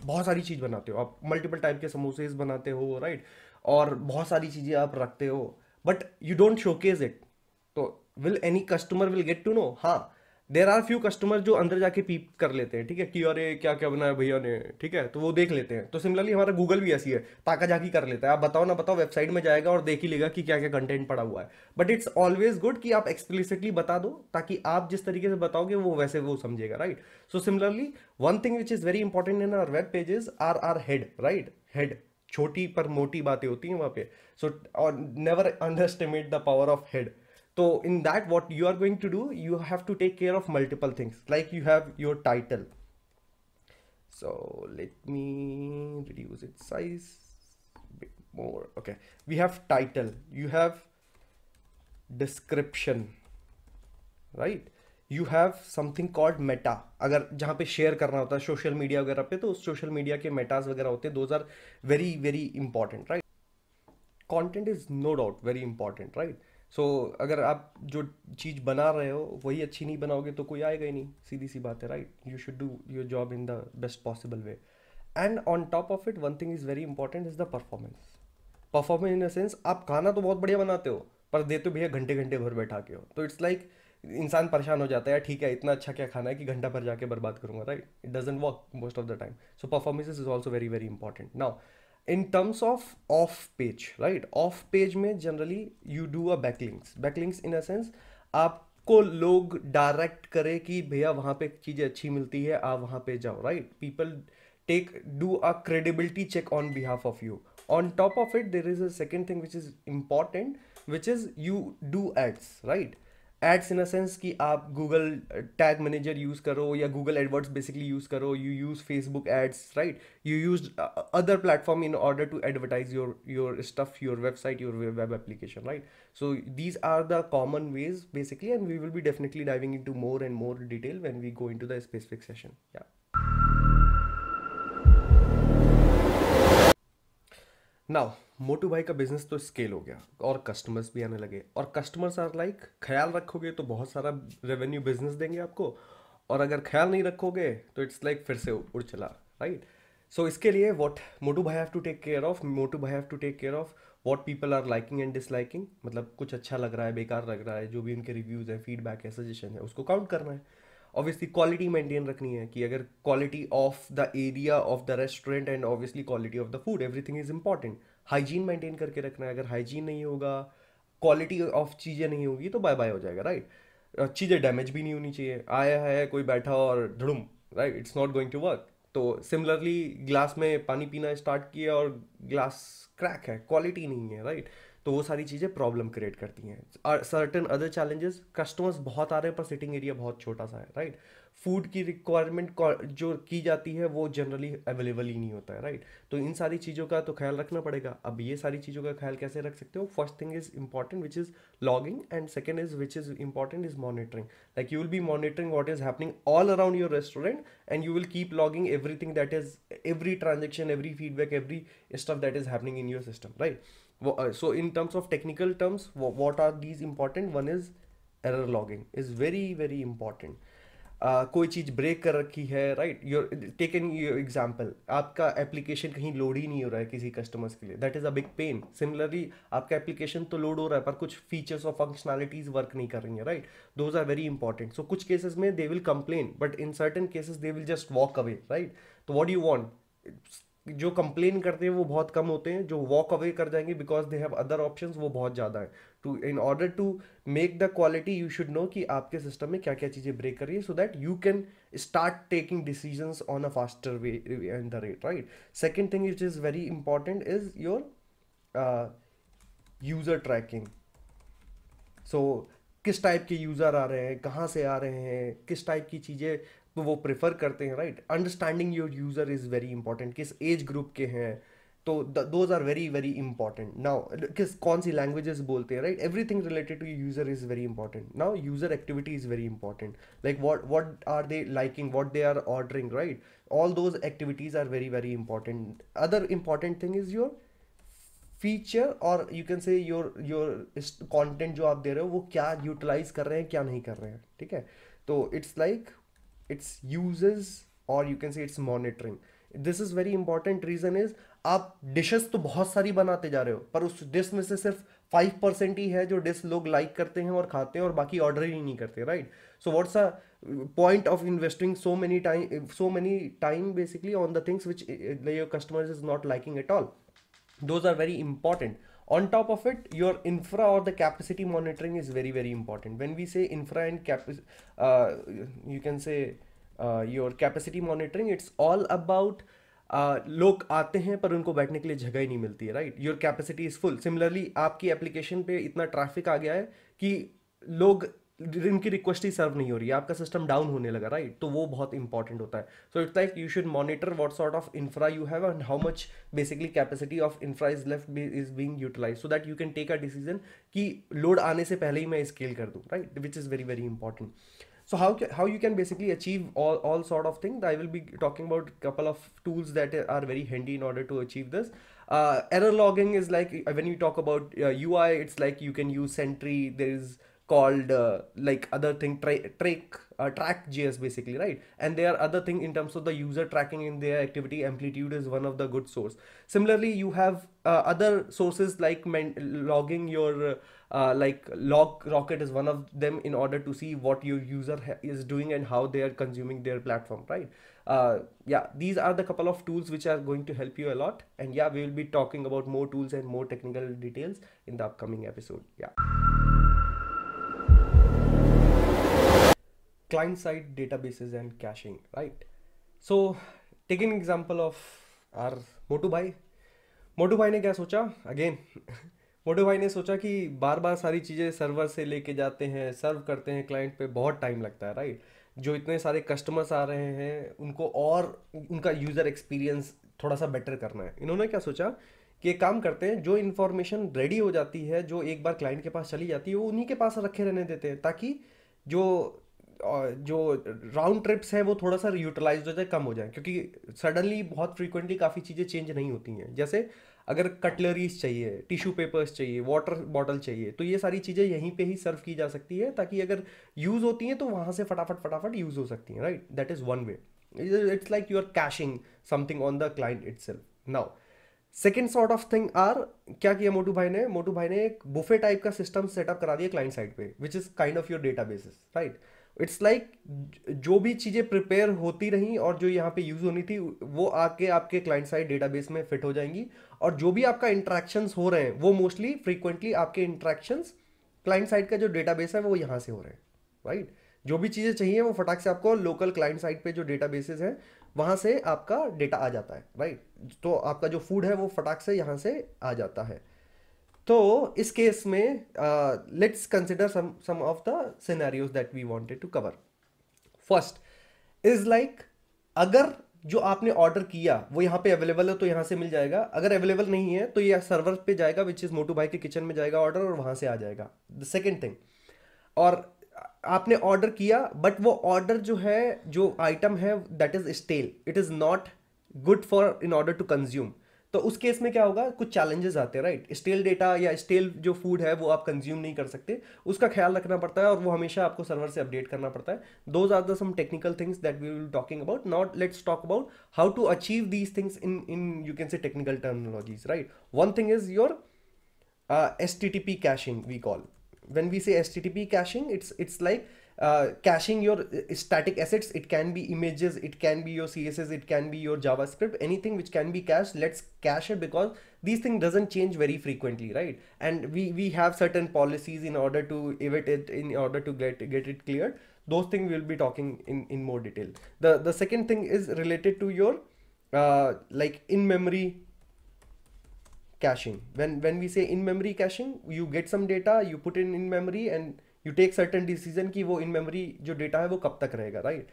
बहुत सारी चीज़ बनाते हो आप मल्टीपल टाइप के समोसेज बनाते हो राइट right? और बहुत सारी चीज़ें आप रखते हो but you don't showcase it तो will any customer will get to know हाँ देर आर फ्यू कस्टमर जो अंदर जाके पीप कर लेते हैं ठीक है कि अरे क्या क्या बनाया भैया ने ठीक है तो वो देख लेते हैं तो सिमिलरली हमारा गूगल भी ऐसी है ताका जाके कर लेता है आप बताओ ना बताओ वेबसाइट में जाएगा और देख ही लेगा कि क्या क्या कंटेंट पड़ा हुआ है बट इट्स ऑलवेज गुड कि आप एक्सप्लिसिटली बता दो ताकि आप जिस तरीके से बताओगे वो वैसे वो समझेगा right so similarly one thing which is very important in our web pages are are head right head छोटी पर मोटी बातें होती हैं वहाँ पे सो और never underestimate the power of head So in that, what you are going to do, you have to take care of multiple things. Like you have your title. So let me reduce its size bit more. Okay. We have title. You have description, right? You have something called meta. अगर जहाँ पे share करना होता है social media वगैरह पे तो उस social media के metas वगैरह होते हैं. Those are very very important, right? Content is no doubt very important, right? So so, अगर आप जो चीज़ बना रहे हो वही अच्छी नहीं बनाओगे तो कोई आएगा ही नहीं सीधी सी बात है right you should do your job in the best possible way and on top of it one thing is very important is the performance performance in the sense आप खाना तो बहुत बढ़िया बनाते हो पर देते भैया घंटे घंटे भर बैठा के हो तो इट्स लाइक like, इंसान परेशान हो जाता है ठीक है इतना अच्छा क्या खाना है कि घंटा भर जाके बर्बाद करूंगा right it doesn't work most of the time so performance is also very very important now in terms of off page right off page में generally you do a backlinks backlinks in a sense आपको लोग direct करे कि भैया वहाँ पे चीज़ें अच्छी मिलती है आप वहाँ पे जाओ right people take do a credibility check on behalf of you on top of it there is a second thing which is important which is you do ads right ads in a sense कि आप Google tag manager use करो या Google AdWords basically use करो you use Facebook ads right you use other platform in order to advertise your your stuff your website your web application right so these are the common ways basically and we will भी definitely diving in to more and more detail when we go in to the specific session या now Motu भाई का business तो scale हो गया और customers भी आने लगे और कस्टमर्स आर लाइक ख्याल रखोगे तो बहुत सारा रेवेन्यू बिजनेस देंगे आपको और अगर ख्याल नहीं रखोगे तो इट्स लाइक फिर से उड़ चला राइट सो इसके लिए what Motu bhai have to take care of Motu bhai have to take care of what people are liking and disliking मतलब कुछ अच्छा लग रहा है बेकार लग रहा है जो भी उनके रिव्यूज़ हैं फीडबैक है सजेशन है उसको काउंट करना है ऑब्वियसली क्वालिटी मेंटेन रखनी है कि अगर quality of the area of the restaurant and obviously quality of the food everything is important hygiene maintain करके रखना है अगर हाइजीन नहीं होगा क्वालिटी ऑफ चीज़ें नहीं होगी तो बाय बाय हो जाएगा राइट right? चीज़ें डैमेज भी नहीं होनी चाहिए आया है कोई बैठा और धड़ुम right it's not going to work तो सिमिलरली ग्लास में पानी पीना स्टार्ट किया और ग्लास क्रैक है क्वालिटी नहीं है राइट right? तो वो सारी चीज़ें प्रॉब्लम क्रिएट करती हैं सर्टन अदर चैलेंजेस कस्टमर्स बहुत आ रहे हैं पर सिटिंग एरिया बहुत छोटा सा है राइट फूड की रिक्वायरमेंट जो की जाती है वो जनरली अवेलेबल ही नहीं होता है राइट तो इन सारी चीज़ों का तो ख्याल रखना पड़ेगा अब ये सारी चीज़ों का ख्याल कैसे रख सकते हो first thing is important which is logging and second is which is important is monitoring like you will be monitoring what is happening all around your restaurant and you will keep logging everything that is every transaction every feedback every stuff that is happening in your system right Uh, so in terms of technical terms what are these important one is error logging is very very important uh, कोई चीज़ break कर रखी है right your take an your example आपका application कहीं load ही नहीं हो रहा है किसी कस्टमर्स के लिए that is a big pain similarly आपका एप्लीकेशन तो लोड हो रहा है पर कुछ फीचर्स और फंक्शनैलिटीज़ वर्क नहीं कर रही है right those are very important so कुछ केसेस में they will complain but in certain cases they will just walk away right तो वॉट यू वॉन्ट जो कंप्लेन करते हैं वो बहुत कम होते हैं जो वॉक अवे कर जाएंगे because they have other option वो बहुत ज़्यादा है to in order to make the quality you should know कि आपके सिस्टम में क्या क्या चीज़ें ब्रेक करिए so that you can start taking decision on a faster way and the rate right second thing which is very important is your user tracking so किस type के user आ रहे हैं कहाँ से आ रहे हैं किस टाइप की चीज़ें तो वो प्रेफर करते हैं right understanding your user is very important किस एज ग्रुप के हैं तो those are very very important now किस कौन सी लैंग्वेजेस बोलते हैं right everything related to user is very important now user activity is very important like what what are they liking what they are ordering right all those activities are very very important other important thing is your feature और you can से your your content जो आप दे रहे हो वो क्या utilise कर रहे हैं क्या नहीं कर रहे हैं ठीक है तो इट्स लाइक इट्स यूजेस और you can say it's monitoring this is very important reason is आप डिशेस तो बहुत सारी बनाते जा रहे हो पर उस डिश में से सिर्फ फाइव परसेंट ही है जो डिश लोग लाइक like करते हैं और खाते हैं और बाकी ऑर्डर ही नहीं करते right so what's a point of investing so many time so many time basically on the things which your customers is not liking at all those are very important on top of it your infra or the capacity monitoring is very very important when we say infra and cap uh, you can say uh, your capacity monitoring it's all about लोग आते हैं पर उनको बैठने के लिए जगह ही नहीं मिलती है right your capacity is full similarly आपकी एप्लीकेशन पे इतना ट्रैफिक आ गया है कि लोग इनकी रिक्वेस्ट ही सर्व नहीं हो रही है आपका सिस्टम डाउन होने लगा राइट तो वो बहुत इंपॉर्टेंट होता है so it's like you should monitor what sort of infra you have and how much basically capacity of infra is left is being utilize so that you can take a decision कि load आने से पहले ही मैं scale कर दूँ right which is very very important so how how you can basically achieve all sort of thing I will be talking about couple of tools that are very handy in order to achieve this error logging is like when you talk about U I it's like you can use Sentry there is called uh, like other thing tra- track uh, track js basically right and there are other thing in terms of the user tracking in their activity amplitude is one of the good source similarly you have uh, other sources like men- logging your uh, uh, like log rocket is one of them in order to see what your user ha- is doing and how they are consuming their platform right uh, yeah these are the couple of tools which are going to help you a lot and yeah we will be talking about more tools and more technical details in the upcoming episode yeah client side databases and caching, right? So taking example of our Motu bhai Motu भाई ने क्या सोचा again मोटू भाई ने सोचा कि बार बार सारी चीज़ें सर्वर से लेके जाते हैं सर्व करते हैं क्लाइंट पे बहुत टाइम लगता है राइट जो इतने सारे कस्टमर्स आ रहे हैं उनको और उनका यूज़र एक्सपीरियंस थोड़ा सा बेटर करना है इन्होंने क्या सोचा कि एक काम करते हैं जो इन्फॉर्मेशन रेडी हो जाती है जो एक बार क्लाइंट के पास चली जाती है वो उन्हीं के पास रखे रहने देते हैं ताकि जो जो राउंड ट्रिप्स हैं वो थोड़ा सा यूटिलाइज हो जाए कम हो जाए क्योंकि सडनली बहुत फ्रीक्वेंटली काफ़ी चीज़ें चेंज नहीं होती हैं जैसे अगर कटलरीज चाहिए टिश्यू पेपर्स चाहिए वाटर बॉटल चाहिए तो ये सारी चीज़ें यहीं पे ही सर्व की जा सकती है ताकि अगर यूज़ होती हैं तो वहाँ से फटाफट फटाफट यूज़ हो सकती हैं right that is one way it's like you are caching something on the client itself now second sort of thing आर क्या किया मोटू भाई ने मोटू भाई ने एक बुफे टाइप का सिस्टम सेटअप करा दिया क्लाइंट साइड पे which is kind of your data basis right it's like like जो भी चीज़ें प्रिपेयर होती रहीं और जो यहाँ पे यूज़ होनी थी वो आके आपके क्लाइंट साइड डेटाबेस में फिट हो जाएंगी और जो भी आपका इंट्रैक्शंस हो रहे हैं वो मोस्टली फ्रीक्वेंटली आपके इंट्रैक्शंस क्लाइंट साइड का जो डेटाबेस है वो यहाँ से हो रहे हैं राइट जो भी चीज़ें चाहिए वो फटाक से आपको लोकल क्लाइंट साइड पे जो डेटा बेसेज हैं वहाँ से आपका डेटा आ जाता है राइट तो आपका जो फूड है वो फटाक से यहाँ से आ जाता है तो इस केस में let's consider some of the scenarios that we wanted to cover first is like अगर जो आपने ऑर्डर किया वो यहाँ पे अवेलेबल है तो यहाँ से मिल जाएगा अगर अवेलेबल नहीं है तो ये सर्वर पे जाएगा विच इज़ मोटू भाई के किचन में जाएगा ऑर्डर और वहाँ से आ जाएगा द सेकेंड थिंग और आपने ऑर्डर किया बट वो ऑर्डर जो है जो आइटम है that is stale it is not good for in order to consume तो उस केस में क्या होगा कुछ चैलेंजेस आते हैं राइट स्टेल डेटा या स्टेल जो फूड है वो आप कंज्यूम नहीं कर सकते उसका ख्याल रखना पड़ता है और वो हमेशा आपको सर्वर से अपडेट करना पड़ता है those are the some technical things that we will talking about not let's talk about how to achieve these things in in you can say technical terminologies right one thing is your S T T P caching we call when we S T T P caching it's it's like Uh, caching your uh, static assets it can be images it can be your css it can be your javascript anything which can be cached let's cache it because these things doesn't change very frequently right and we we have certain policies in order to evade it in order to get get it cleared those things we'll be talking in in more detail the the second thing is related to your uh, like in memory caching when when we say in memory caching you get some data you put in in memory and you take certain decision कि वो in memory जो data है वो कब तक रहेगा right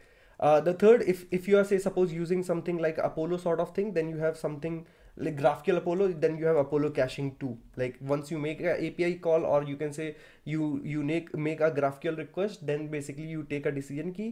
the third if if you are say suppose using something like Apollo sort of thing then like GraphQL Apollo, then you have Apollo caching too. Like once you make an API call, or you can say you you make a GraphQL request, then basically you take a decision key.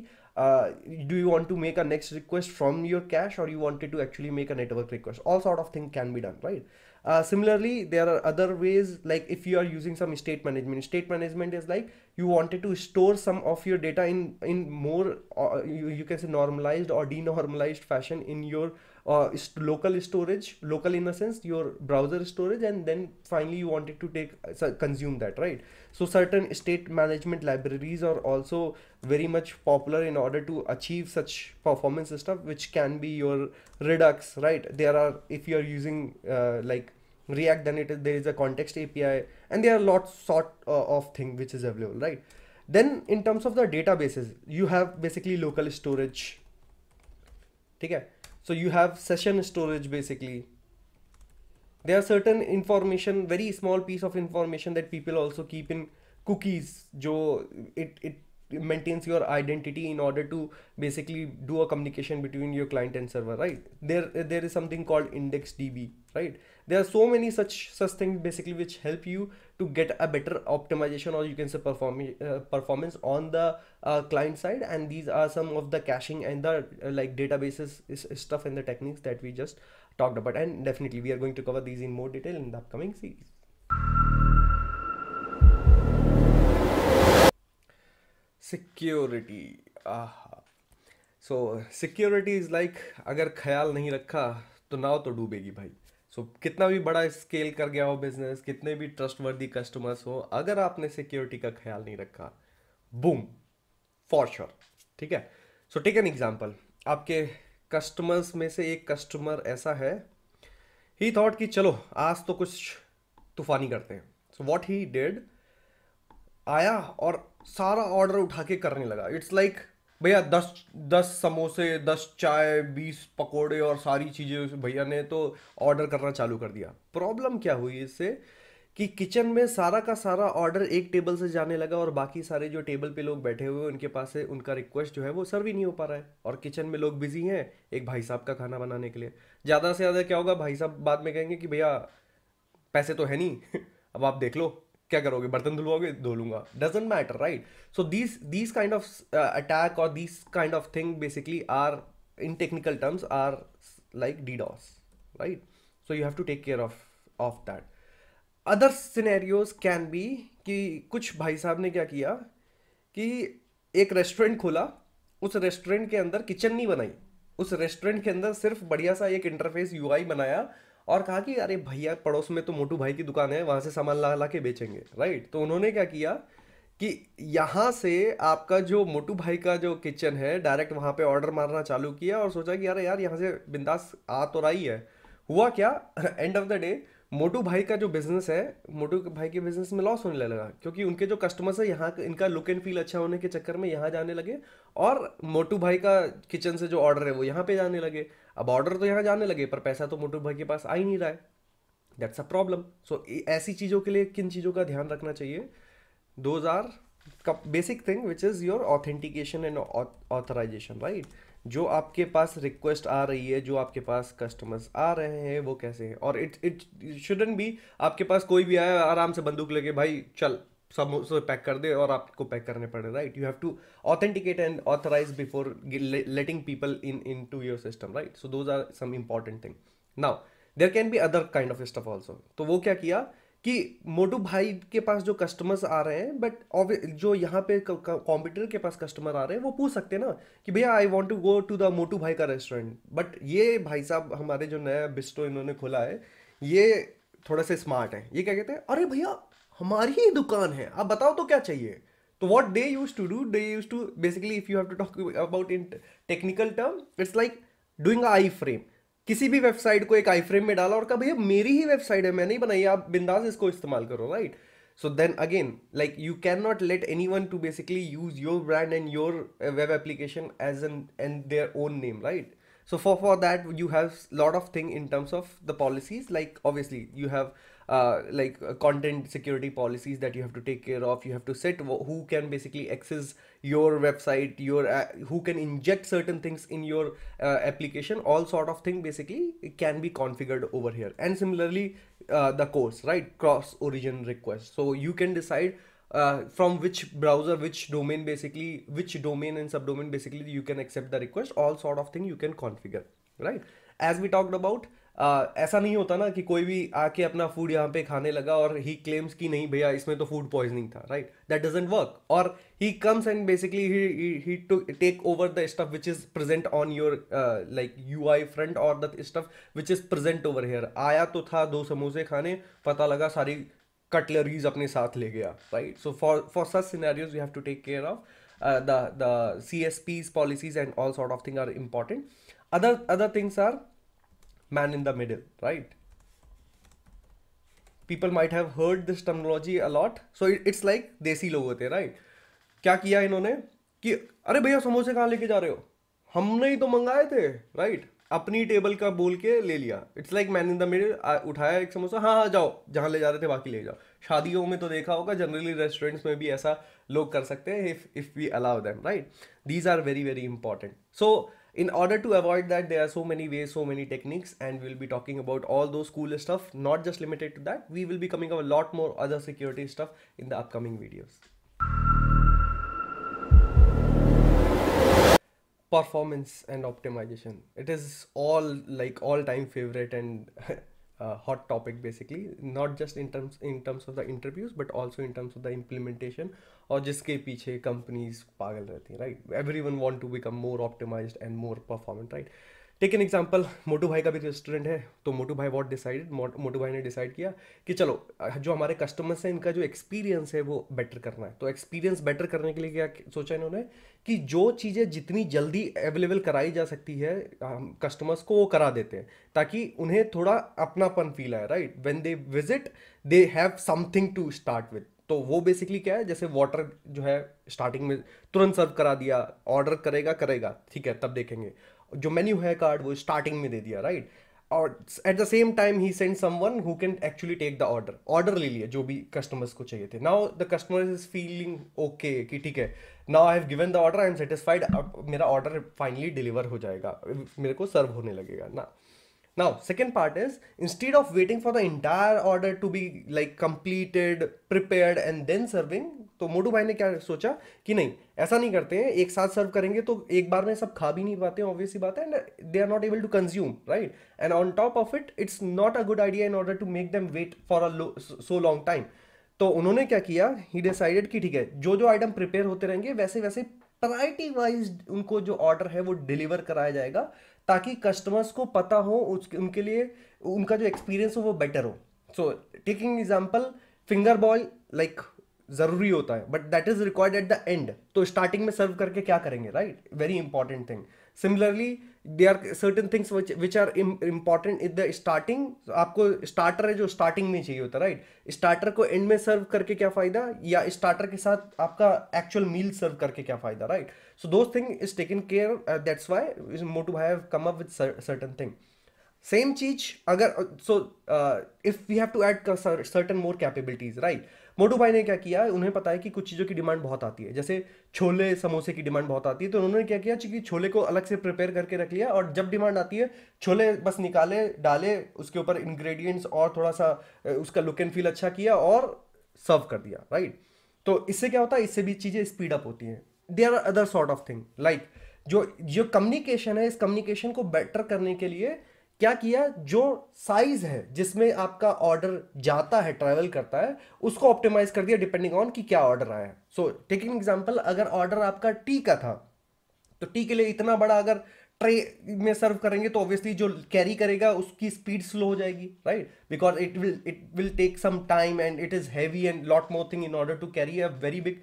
Uh, do you want to make a next request from your cache, or you wanted to actually make a network request? All sort of thing can be done, right? Uh, similarly, there are other ways like if you are using some state management, state management is like you wanted to store some of your data in, in more, uh, you, you can say normalized or denormalized fashion in your uh, local storage, local in a sense, your browser storage, and then finally you wanted to take uh, consume that, right? So certain state management libraries are also very much popular in order to achieve such performance stuff, which can be your Redux, right? There are if you are using uh, like React, then it is there is a context API, and there are lots sort uh, of thing which is available, right? Then in terms of the databases, you have basically local storage. ठीक है so you have session storage basically. There are certain information, very small piece of information that people also keep in cookies. Jo it it maintains your identity in order to basically do a communication between your client and server right there there is something called index db right there are so many such such things basically which help you to get a better optimization or you can say perform uh, performance on the uh, client side and these are some of the caching and the uh, like databases is, is stuff and the techniques that we just talked about and definitely we are going to cover these in more detail in the upcoming series security Aha. so security is like agar khayal nahi rakha to now to doobegi bhai so so, कितना भी बड़ा scale कर गया हो business कितने भी trustworthy customers हो अगर आपने सिक्योरिटी का ख्याल नहीं रखा बूम फॉर श्योर ठीक है सो टेक एन एग्जाम्पल आपके कस्टमर्स में से एक कस्टमर ऐसा है ही थॉट कि चलो आज तो कुछ तूफानी करते हैं सो वॉट ही डेड आया और सारा ऑर्डर उठा के करने लगा इट्स लाइक like, भैया दस दस समोसे दस चाय बीस पकोड़े और सारी चीज़ें भैया ने तो ऑर्डर करना चालू कर दिया प्रॉब्लम क्या हुई इससे कि किचन में सारा का सारा ऑर्डर एक टेबल से जाने लगा और बाकी सारे जो टेबल पे लोग बैठे हुए उनके पास से उनका रिक्वेस्ट जो है वो सर्व ही नहीं हो पा रहा है और किचन में लोग बिजी हैं एक भाई साहब का खाना बनाने के लिए ज़्यादा से ज़्यादा क्या होगा भाई साहब बाद में कहेंगे कि भैया पैसे तो है नहीं <laughs> अब आप देख लो क्या करोगे बर्तन धुलवाओगे धो लूंगा doesn't matter right so these these kind of attack और these kind of thing basically are in technical terms are like DDoS right so you have to take care of of that other scenarios can be कि कुछ भाई साहब ने क्या किया कि एक रेस्टोरेंट खोला उस रेस्टोरेंट के अंदर किचन नहीं बनाई उस रेस्टोरेंट के अंदर सिर्फ बढ़िया सा एक इंटरफेस यूआई बनाया और कहा कि अरे भैया पड़ोस में तो मोटू भाई की दुकान है वहां से सामान ला ला के बेचेंगे राइट तो उन्होंने क्या किया कि यहाँ से आपका जो मोटू भाई का जो किचन है डायरेक्ट वहां पे ऑर्डर मारना चालू किया और सोचा कि यार यार यहाँ से बिंदास आ तो रही है हुआ क्या end of the day Motu भाई का जो बिजनेस है मोटू भाई के बिजनेस में लॉस होने लगा क्योंकि उनके जो कस्टमर्स है यहाँ इनका लुक एंड फील अच्छा होने के चक्कर में यहाँ जाने लगे और मोटू भाई का किचन से जो ऑर्डर है वो यहाँ पे जाने लगे अब ऑर्डर तो यहाँ जाने लगे पर पैसा तो मोटू भाई के पास आ ही नहीं रहा है दैट्स अ प्रॉब्लम सो ऐसी चीज़ों के लिए किन चीज़ों का ध्यान रखना चाहिए those are basic thing which is your authentication and authorization right जो आपके पास रिक्वेस्ट आ रही है जो आपके पास कस्टमर्स आ रहे हैं वो कैसे हैं और इट इट शुडन भी आपके पास कोई भी आया आराम से बंदूक लेके भाई चल सब उसे पैक कर दे और आपको पैक करने पड़े right you have to authenticate and authorize before letting people in into your system right so those are some important thing now there can be other kind of stuff also तो वो क्या किया कि मोटू भाई के पास जो customers आ रहे हैं बट जो यहाँ पे कॉम्प्यूटर के पास कस्टमर आ रहे हैं वो पूछ सकते हैं ना कि भैया I want to go to the Motu भाई का रेस्टोरेंट बट ये भाई साहब हमारे जो नया बिस्टो इन्होंने खोला है ये थोड़ा सा स्मार्ट है ये क्या कहते हैं अरे भैया हमारी ही दुकान है आप बताओ तो क्या चाहिए तो what they use to do they use to basically if you have to talk about in technical term it's like doing iframe किसी भी वेबसाइट को एक आई फ्रेम में डाला और कहा भैया मेरी ही वेबसाइट है मैं नहीं बनाई आप बिंदास इसको इस्तेमाल करो right so then again like you can not let any one to basically use your brand and your web application as an and their own name right so for for that you have lot of thing in terms of the policies like obviously you have Uh, like uh, content security policies that you have to take care of you have to set who can basically access your website your uh, who can inject certain things in your uh, application all sort of thing basically can be configured over here and similarly uh, the course right cross origin request so you can decide uh, from which browser which domain basically which domain and subdomain basically you can accept the request all sort of thing you can configure right as we talked about आ, ऐसा नहीं होता ना कि कोई भी आके अपना फूड यहाँ पे खाने लगा और ही क्लेम्स कि नहीं भैया इसमें तो फूड पॉइजनिंग था राइट दैट डजेंट वर्क और he comes and basically he to take over the stuff which is present on your like U I front और the stuff which is present over here आया तो था दो समोसे खाने पता लगा सारी कटलरीज अपने साथ ले गया right so for for such scenarios you have to take care of the C S Ps policies and all sort of thing are important other other things are man in the middle, right? People might have heard this terminology a lot. So it's like desi लोग होते right? क्या किया इन्होंने कि अरे भैया समोसे कहाँ लेके जा रहे हो हमने ही तो मंगाए थे राइट अपनी टेबल का बोल के ले लिया it's like man in the middle उठाया एक समोसा हाँ हाँ जाओ जहाँ ले जा रहे थे बाकी ले जाओ शादियों में तो देखा होगा जनरली रेस्टोरेंट्स में भी ऐसा लोग कर सकते हैं if if we allow them right these are very very important so in order to avoid that there are so many ways so many techniques and we'll be talking about all those cool stuff not just limited to that we will be coming up a lot more other security stuff in the upcoming videos performance and optimization it is all like all time favorite and <laughs> uh, hot topic basically not just in terms in terms of the interviews but also in terms of the implementation or just पीछे companies पागल रहती हैं right every one want to become more optimize and more performant take an example Motu भाई का भी restaurant है तो मोटू भाई वॉट डिसाइडेड मोटू भाई ने डिसाइड किया कि चलो जो हमारे कस्टमर्स हैं इनका जो एक्सपीरियंस है वो बेटर करना है तो एक्सपीरियंस बेटर करने के लिए क्या सोचा इन्होंने कि जो चीज़ें जितनी जल्दी अवेलेबल कराई जा सकती है कस्टमर्स को वो करा देते हैं ताकि उन्हें थोड़ा अपनापन फील आए right when they visit they have something to start with तो वो बेसिकली क्या है जैसे वाटर जो है स्टार्टिंग में तुरंत सर्व करा दिया ऑर्डर करेगा करेगा ठीक है तब देखेंगे जो मेन्यू है कार्ड वो स्टार्टिंग में दे दिया राइट और एट द सेम टाइम ही send some one who can actually take the order order ले लिया जो भी कस्टमर्स को चाहिए थे now the customer is feeling okay कि ठीक है now I have given the order I am satisfied अब मेरा ऑर्डर फाइनली डिलीवर हो जाएगा मेरे को सर्व होने लगेगा ना Now, second part is instead of waiting for the entire order to be like completed, prepared and then serving, तो मोटू भाई ने क्या सोचा कि नहीं ऐसा नहीं करते हैं एक साथ सर्व करेंगे तो एक बार में सब खा भी नहीं पाते ऑब्वियसली बात है and they are not able to consume right and on top of it it's not a good idea in order to make them wait for a so long time तो उन्होंने क्या किया ही डिसाइडेड कि ठीक है जो जो आइटम प्रिपेयर होते रहेंगे वैसे वैसे प्रायरिटी वाइज उनको जो ऑर्डर है वो डिलीवर कराया जाएगा ताकि कस्टमर्स को पता हो उसके उनके लिए उनका जो एक्सपीरियंस हो वो बेटर हो so taking example finger bowl like ज़रूरी होता है but that is required at the end तो स्टार्टिंग में सर्व करके क्या करेंगे right very important thing similarly they are certain things which are important in the starting आपको स्टार्टर है जो स्टार्टिंग में चाहिए होता है राइट स्टार्टर को एंड में सर्व करके क्या फ़ायदा या स्टार्टर के साथ आपका एक्चुअल मील सर्व करके क्या फ़ायदा right so those thing is taken care that's why Motu have come up with certain thing same चीज अगर so if we have to add certain more capabilities right Motu भाई ने क्या किया उन्हें पता है कि कुछ चीज़ों की डिमांड बहुत आती है जैसे छोले समोसे की डिमांड बहुत आती है तो उन्होंने क्या किया चूंकि छोले को अलग से प्रिपेयर करके रख लिया और जब डिमांड आती है छोले बस निकाले डाले उसके ऊपर इंग्रेडिएंट्स और थोड़ा सा उसका लुक एंड फील अच्छा किया और सर्व कर दिया राइट तो इससे क्या होता है इससे भी चीज़ें स्पीड अप होती हैं they are other sort of thing like जो जो कम्युनिकेशन है इस कम्युनिकेशन को बेटर करने के लिए क्या किया जो साइज है जिसमें आपका ऑर्डर जाता है ट्रैवल करता है उसको ऑप्टिमाइज कर दिया डिपेंडिंग ऑन कि क्या ऑर्डर आया है सो टेकिंग एग्जांपल अगर ऑर्डर आपका टी का था तो टी के लिए इतना बड़ा अगर ट्रे में सर्व करेंगे तो ऑब्वियसली जो कैरी करेगा उसकी स्पीड स्लो हो जाएगी right because it will it will take some time and it is heavy and lot more thing in order to carry a very big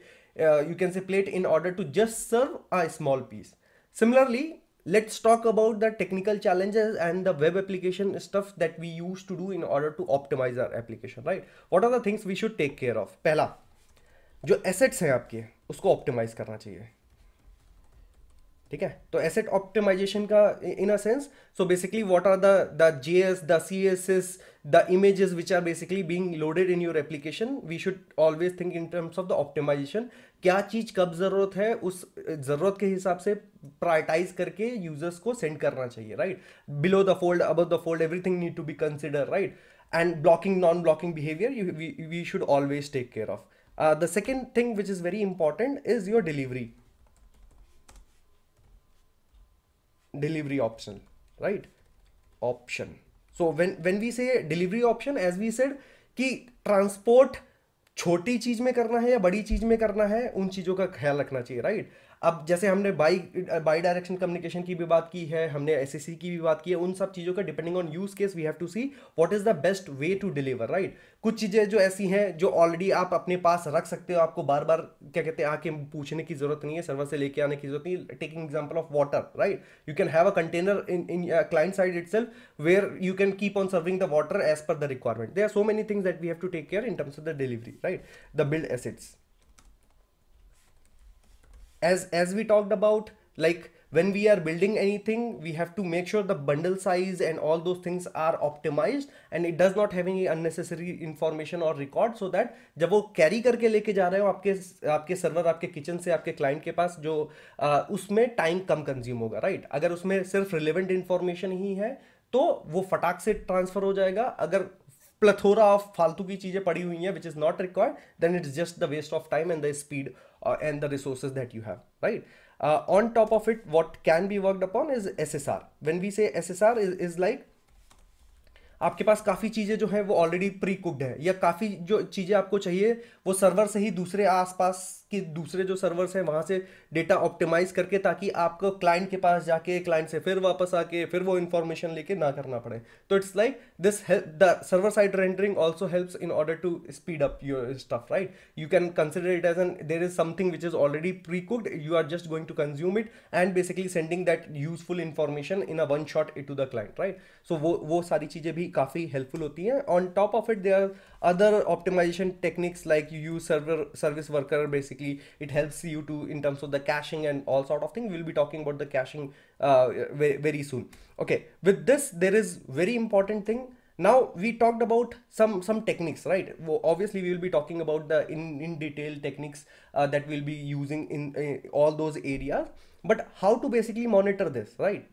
you can say plate in order to just serve a small piece similarly let's talk about the technical challenges and the web application stuff that we use to do in order to optimize our application right what are the things we should take care of pehla jo assets hain aapke usko optimize karna chahiye theek hai to asset optimization ka in a sense so basically what are the the js the css the images which are basically being loaded in your application we should always think in terms of the optimization क्या चीज़ कब ज़रूरत है उस ज़रूरत के हिसाब से prioritise करके यूजर्स को सेंड करना चाहिए right below the fold above the fold everything need to be consider right and blocking non blocking behaviour we should always take care of the second thing which is very important is your delivery delivery option right option so when when we say delivery option as we said कि transport छोटी चीज़ में करना है या बड़ी चीज़ में करना है उन चीज़ों का ख्याल रखना चाहिए राइट अब जैसे हमने बाई बाई डायरेक्शन कम्युनिकेशन की भी बात की है हमने एस की भी बात की है उन सब चीज़ों का depending on use case we have to see what is the best way to deliver right कुछ चीज़ें जो ऐसी हैं जो ऑलरेडी आप अपने पास रख सकते हो आपको बार बार क्या कहते हैं आके पूछने की जरूरत नहीं है सर्वर से लेके आने की जरूरत नहीं taking example of water right you can have a container in in client side itself where you can keep on serving the water as per the requirement they are so many things that we have to take care in terms of the delivery right the build assets as as we talked about like when we are building anything we have to make sure the bundle size and all those things are optimized and it does not have any unnecessary information or record so that जब वो carry करके लेके जा रहे हो आपके आपके server आपके kitchen से आपके client के पास जो आ, उसमें time कम consume होगा right अगर उसमें सिर्फ relevant information ही है तो वो फटाक से transfer हो जाएगा अगर प्लथोरा ऑफ फालतू की चीज़ें पड़ी हुई हैं which is not required then it's just the waste of time and the speed uh, and the resources that you have, right? Uh, on top of it, what can be worked upon is SSR. When we say SSR is, is like आपके पास काफ़ी चीज़ें जो है वो already pre cooked है या काफ़ी जो चीज़ें आपको चाहिए वो सर्वर से ही दूसरे आसपास कि दूसरे जो सर्वर्स हैं वहाँ से डेटा ऑप्टिमाइज करके ताकि आपको क्लाइंट के पास जाके क्लाइंट से फिर वापस आके फिर वो इन्फॉर्मेशन लेके ना करना पड़े तो it's like this the server side rendering also helps in order to speed up your stuff right you can consider it as an there is something which is already precooked you are just going to consume it and basically sending that useful information in a one shot it to the client right so वो वो सारी चीज़ें भी काफ़ी helpful होती हैं on top of it they are other optimization techniques like you use server service worker basic basically it helps you to in terms of the caching and all sort of thing we'll be talking about the caching uh, very, soon okay with this there is very important thing now we talked about some some techniques right obviously we will be talking about the in in detail techniques uh, that we'll be using in uh, all those areas but how to basically monitor this right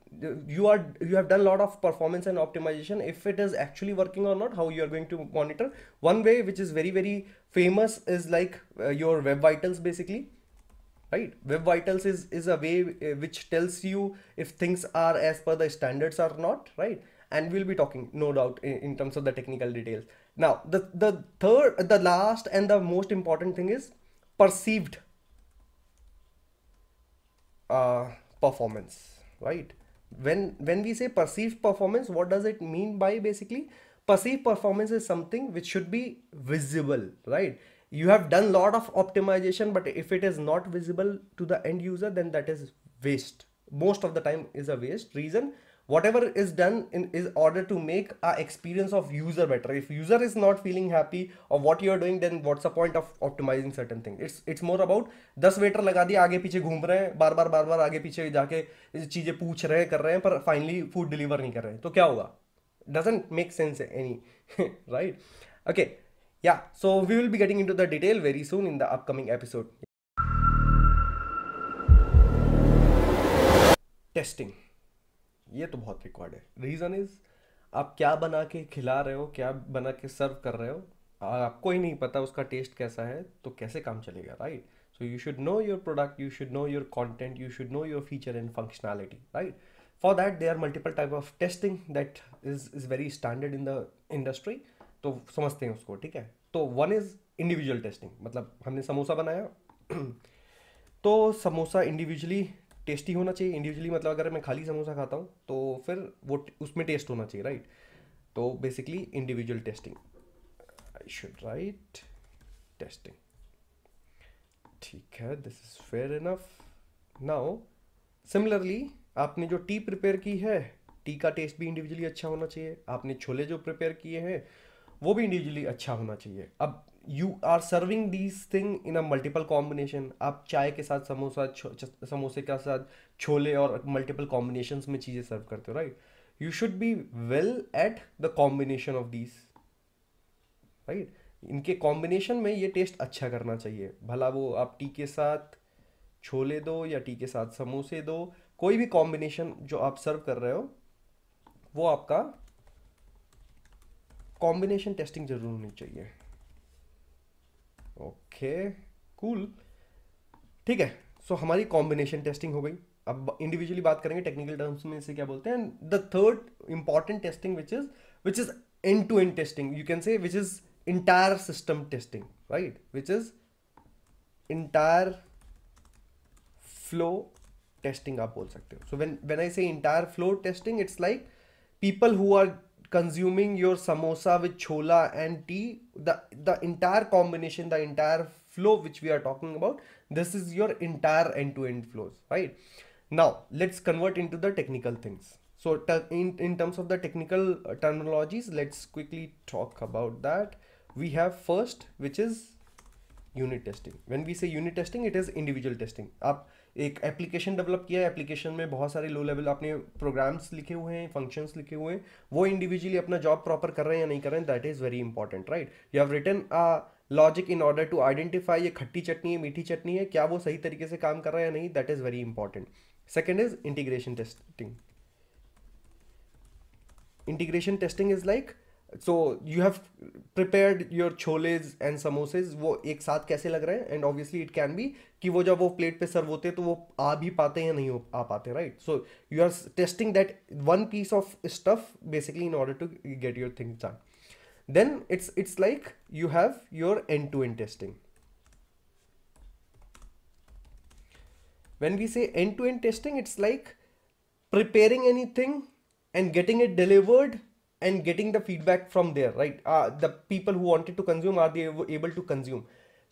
you are you have done a lot of performance and optimization if it is actually working or not how you are going to monitor one way which is very very famous is like uh, your web vitals basically right web vitals is is a way uh, which tells you if things are as per the standards or not right and we'll be talking no doubt in, in terms of the technical details now the the third the last and the most important thing is perceived uh, performance, right? When, when we say perceived performance, what does it mean by basically? Perceived performance is something which should be visible, right? You have done lot of optimization, but if it is not visible to the end user, then that is waste. Most of the time is a waste. Reason whatever is done in is order to make our experience of user better if user is not feeling happy of what you are doing then what's the point of optimizing certain things it's it's more about 10 waiter लगा दिए आगे पीछे घूम रहे हैं बार बार बार बार आगे पीछे जाके चीज़ें पूछ रहे हैं कर रहे हैं पर फाइनली फूड डिलीवर नहीं कर रहे हैं तो क्या होगा doesn't make sense any right okay yeah so we will be getting into the detail very soon in the upcoming episode testing ये तो बहुत रिकॉर्ड है रीज़न इज़ आप क्या बना के खिला रहे हो क्या बना के सर्व कर रहे हो आपको ही नहीं पता उसका टेस्ट कैसा है तो कैसे काम चलेगा right so you should know your product you should know your content you should know your feature and functionality right for that they are multiple type of testing that is is very standard in the industry तो समझते हैं उसको ठीक है तो one is individual testing मतलब हमने समोसा बनाया <clears throat> तो समोसा इंडिविजुअली टेस्टी होना चाहिए इंडिविजुअली मतलब अगर मैं खाली समोसा खाता हूँ तो फिर वो उसमें टेस्ट होना चाहिए राइट तो basically individual testing I should right testing ठीक है this is fair enough now similarly आपने जो टी प्रिपेयर की है टी का टेस्ट भी इंडिविजुअली अच्छा होना चाहिए आपने छोले जो प्रिपेयर किए हैं वो भी इंडिविजुअली अच्छा होना चाहिए अब you are serving this thing in a multiple combination आप चाय के साथ समोसा समोसे के साथ छोले और मल्टीपल कॉम्बिनेशन में चीज़ें सर्व करते हो right you should be well at the combination of these right इनके कॉम्बिनेशन में ये टेस्ट अच्छा करना चाहिए भला वो आप टी के साथ छोले दो या टी के साथ समोसे दो कोई भी कॉम्बिनेशन जो आप सर्व कर रहे हो वो आपका कॉम्बिनेशन टेस्टिंग जरूर होनी चाहिए ओके कूल ठीक है सो so, हमारी कॉम्बिनेशन टेस्टिंग हो गई अब इंडिविजुअली बात करेंगे टेक्निकल टर्म्स में इसे क्या बोलते हैं the third important testing which is which is end to end testing you can say which is entire system testing right which is entire flow testing आप बोल सकते हो so when when I say entire flow testing it's like people who are consuming your samosa with chola and tea the the entire combination the entire flow which we are talking about this is your entire end-to-end -end flows right now let's convert into the technical things so in, in terms of the technical uh, terminologies let's quickly talk about that we have first which is unit testing when we say unit testing it is individual testing up एक application develop किया है application में बहुत सारे low level अपने programmes लिखे हुए हैं फंक्शंस लिखे हुए हैं वो इंडिविजुअली अपना जॉब प्रॉपर कर रहे हैं या नहीं कर रहे हैं that is very important right you have a logic in order to identify ये खट्टी चटनी है मीठी चटनी है क्या वो सही तरीके से काम कर रहा है या नहीं that is very important second is integration testing integration testing is like so you have prepared your chholes and samosas वो एक साथ कैसे लग रहे हैं and obviously it can be कि वो जब वो प्लेट पे सर्व होते हैं तो वो आ भी पाते हैं या नहीं आ पाते right so you are testing that one piece of stuff basically in order to get your things done then it's it's like you have your end to end testing when we say end to end testing it's like preparing anything and getting it delivered and getting the feedback from there right uh, the people who wanted to consume are they able to consume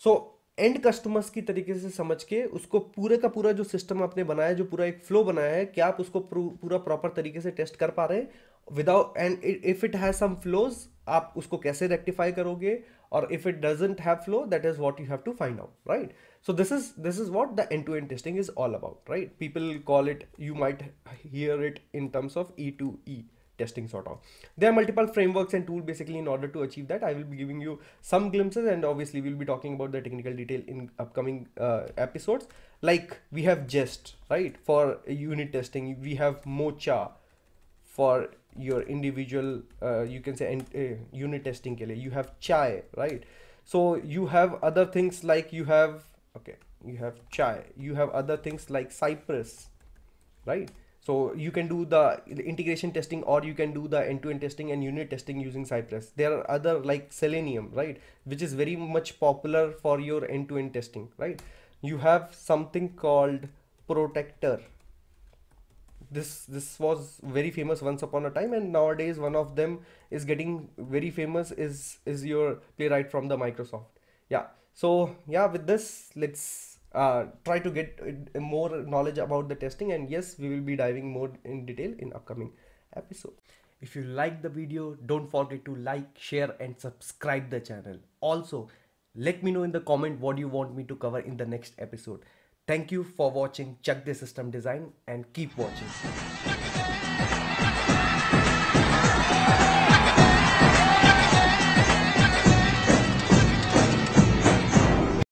so and customers की तरीके से समझ के उसको पूरे का पूरा जो सिस्टम आपने बनाया है जो पूरा एक फ्लो बनाया है क्या आप उसको पूरा प्रॉपर तरीके से टेस्ट कर पा रहे हैं without and if it has some flows आप उसको कैसे रेक्टिफाई करोगे और if it doesn't have flow that is what you have to find out right so this is this is what the end to end testing is all about right people call it you might hear it in terms of E to E testing sort of. There are multiple frameworks and tool basically in order to achieve that. I will be giving you some glimpses and obviously we'll be talking about the technical detail in upcoming uh, episodes. Like we have Jest, right? For unit testing, we have Mocha for your individual, uh, you can say uh, unit testing. Ke liye. You have Chai, right? So you have other things like you have, okay, you have Chai, you have other things like Cypress, right? So you can do the integration testing or you can do the end-to-end testing and unit testing using Cypress. There are other like Selenium, right? Which is very much popular for your end-to-end -end testing, right? You have something called Protector. This, this was very famous once upon a time and nowadays one of them is getting very famous is is your playwright from the microsoft yeah so yeah with this let's uh, try to get uh, more knowledge about the testing and yes we will be diving more in detail in upcoming episode if you like the video don't forget to like share and subscribe the channel also let me know in the comment what you want me to cover in the next episode thank you for watching check the system design and keep watching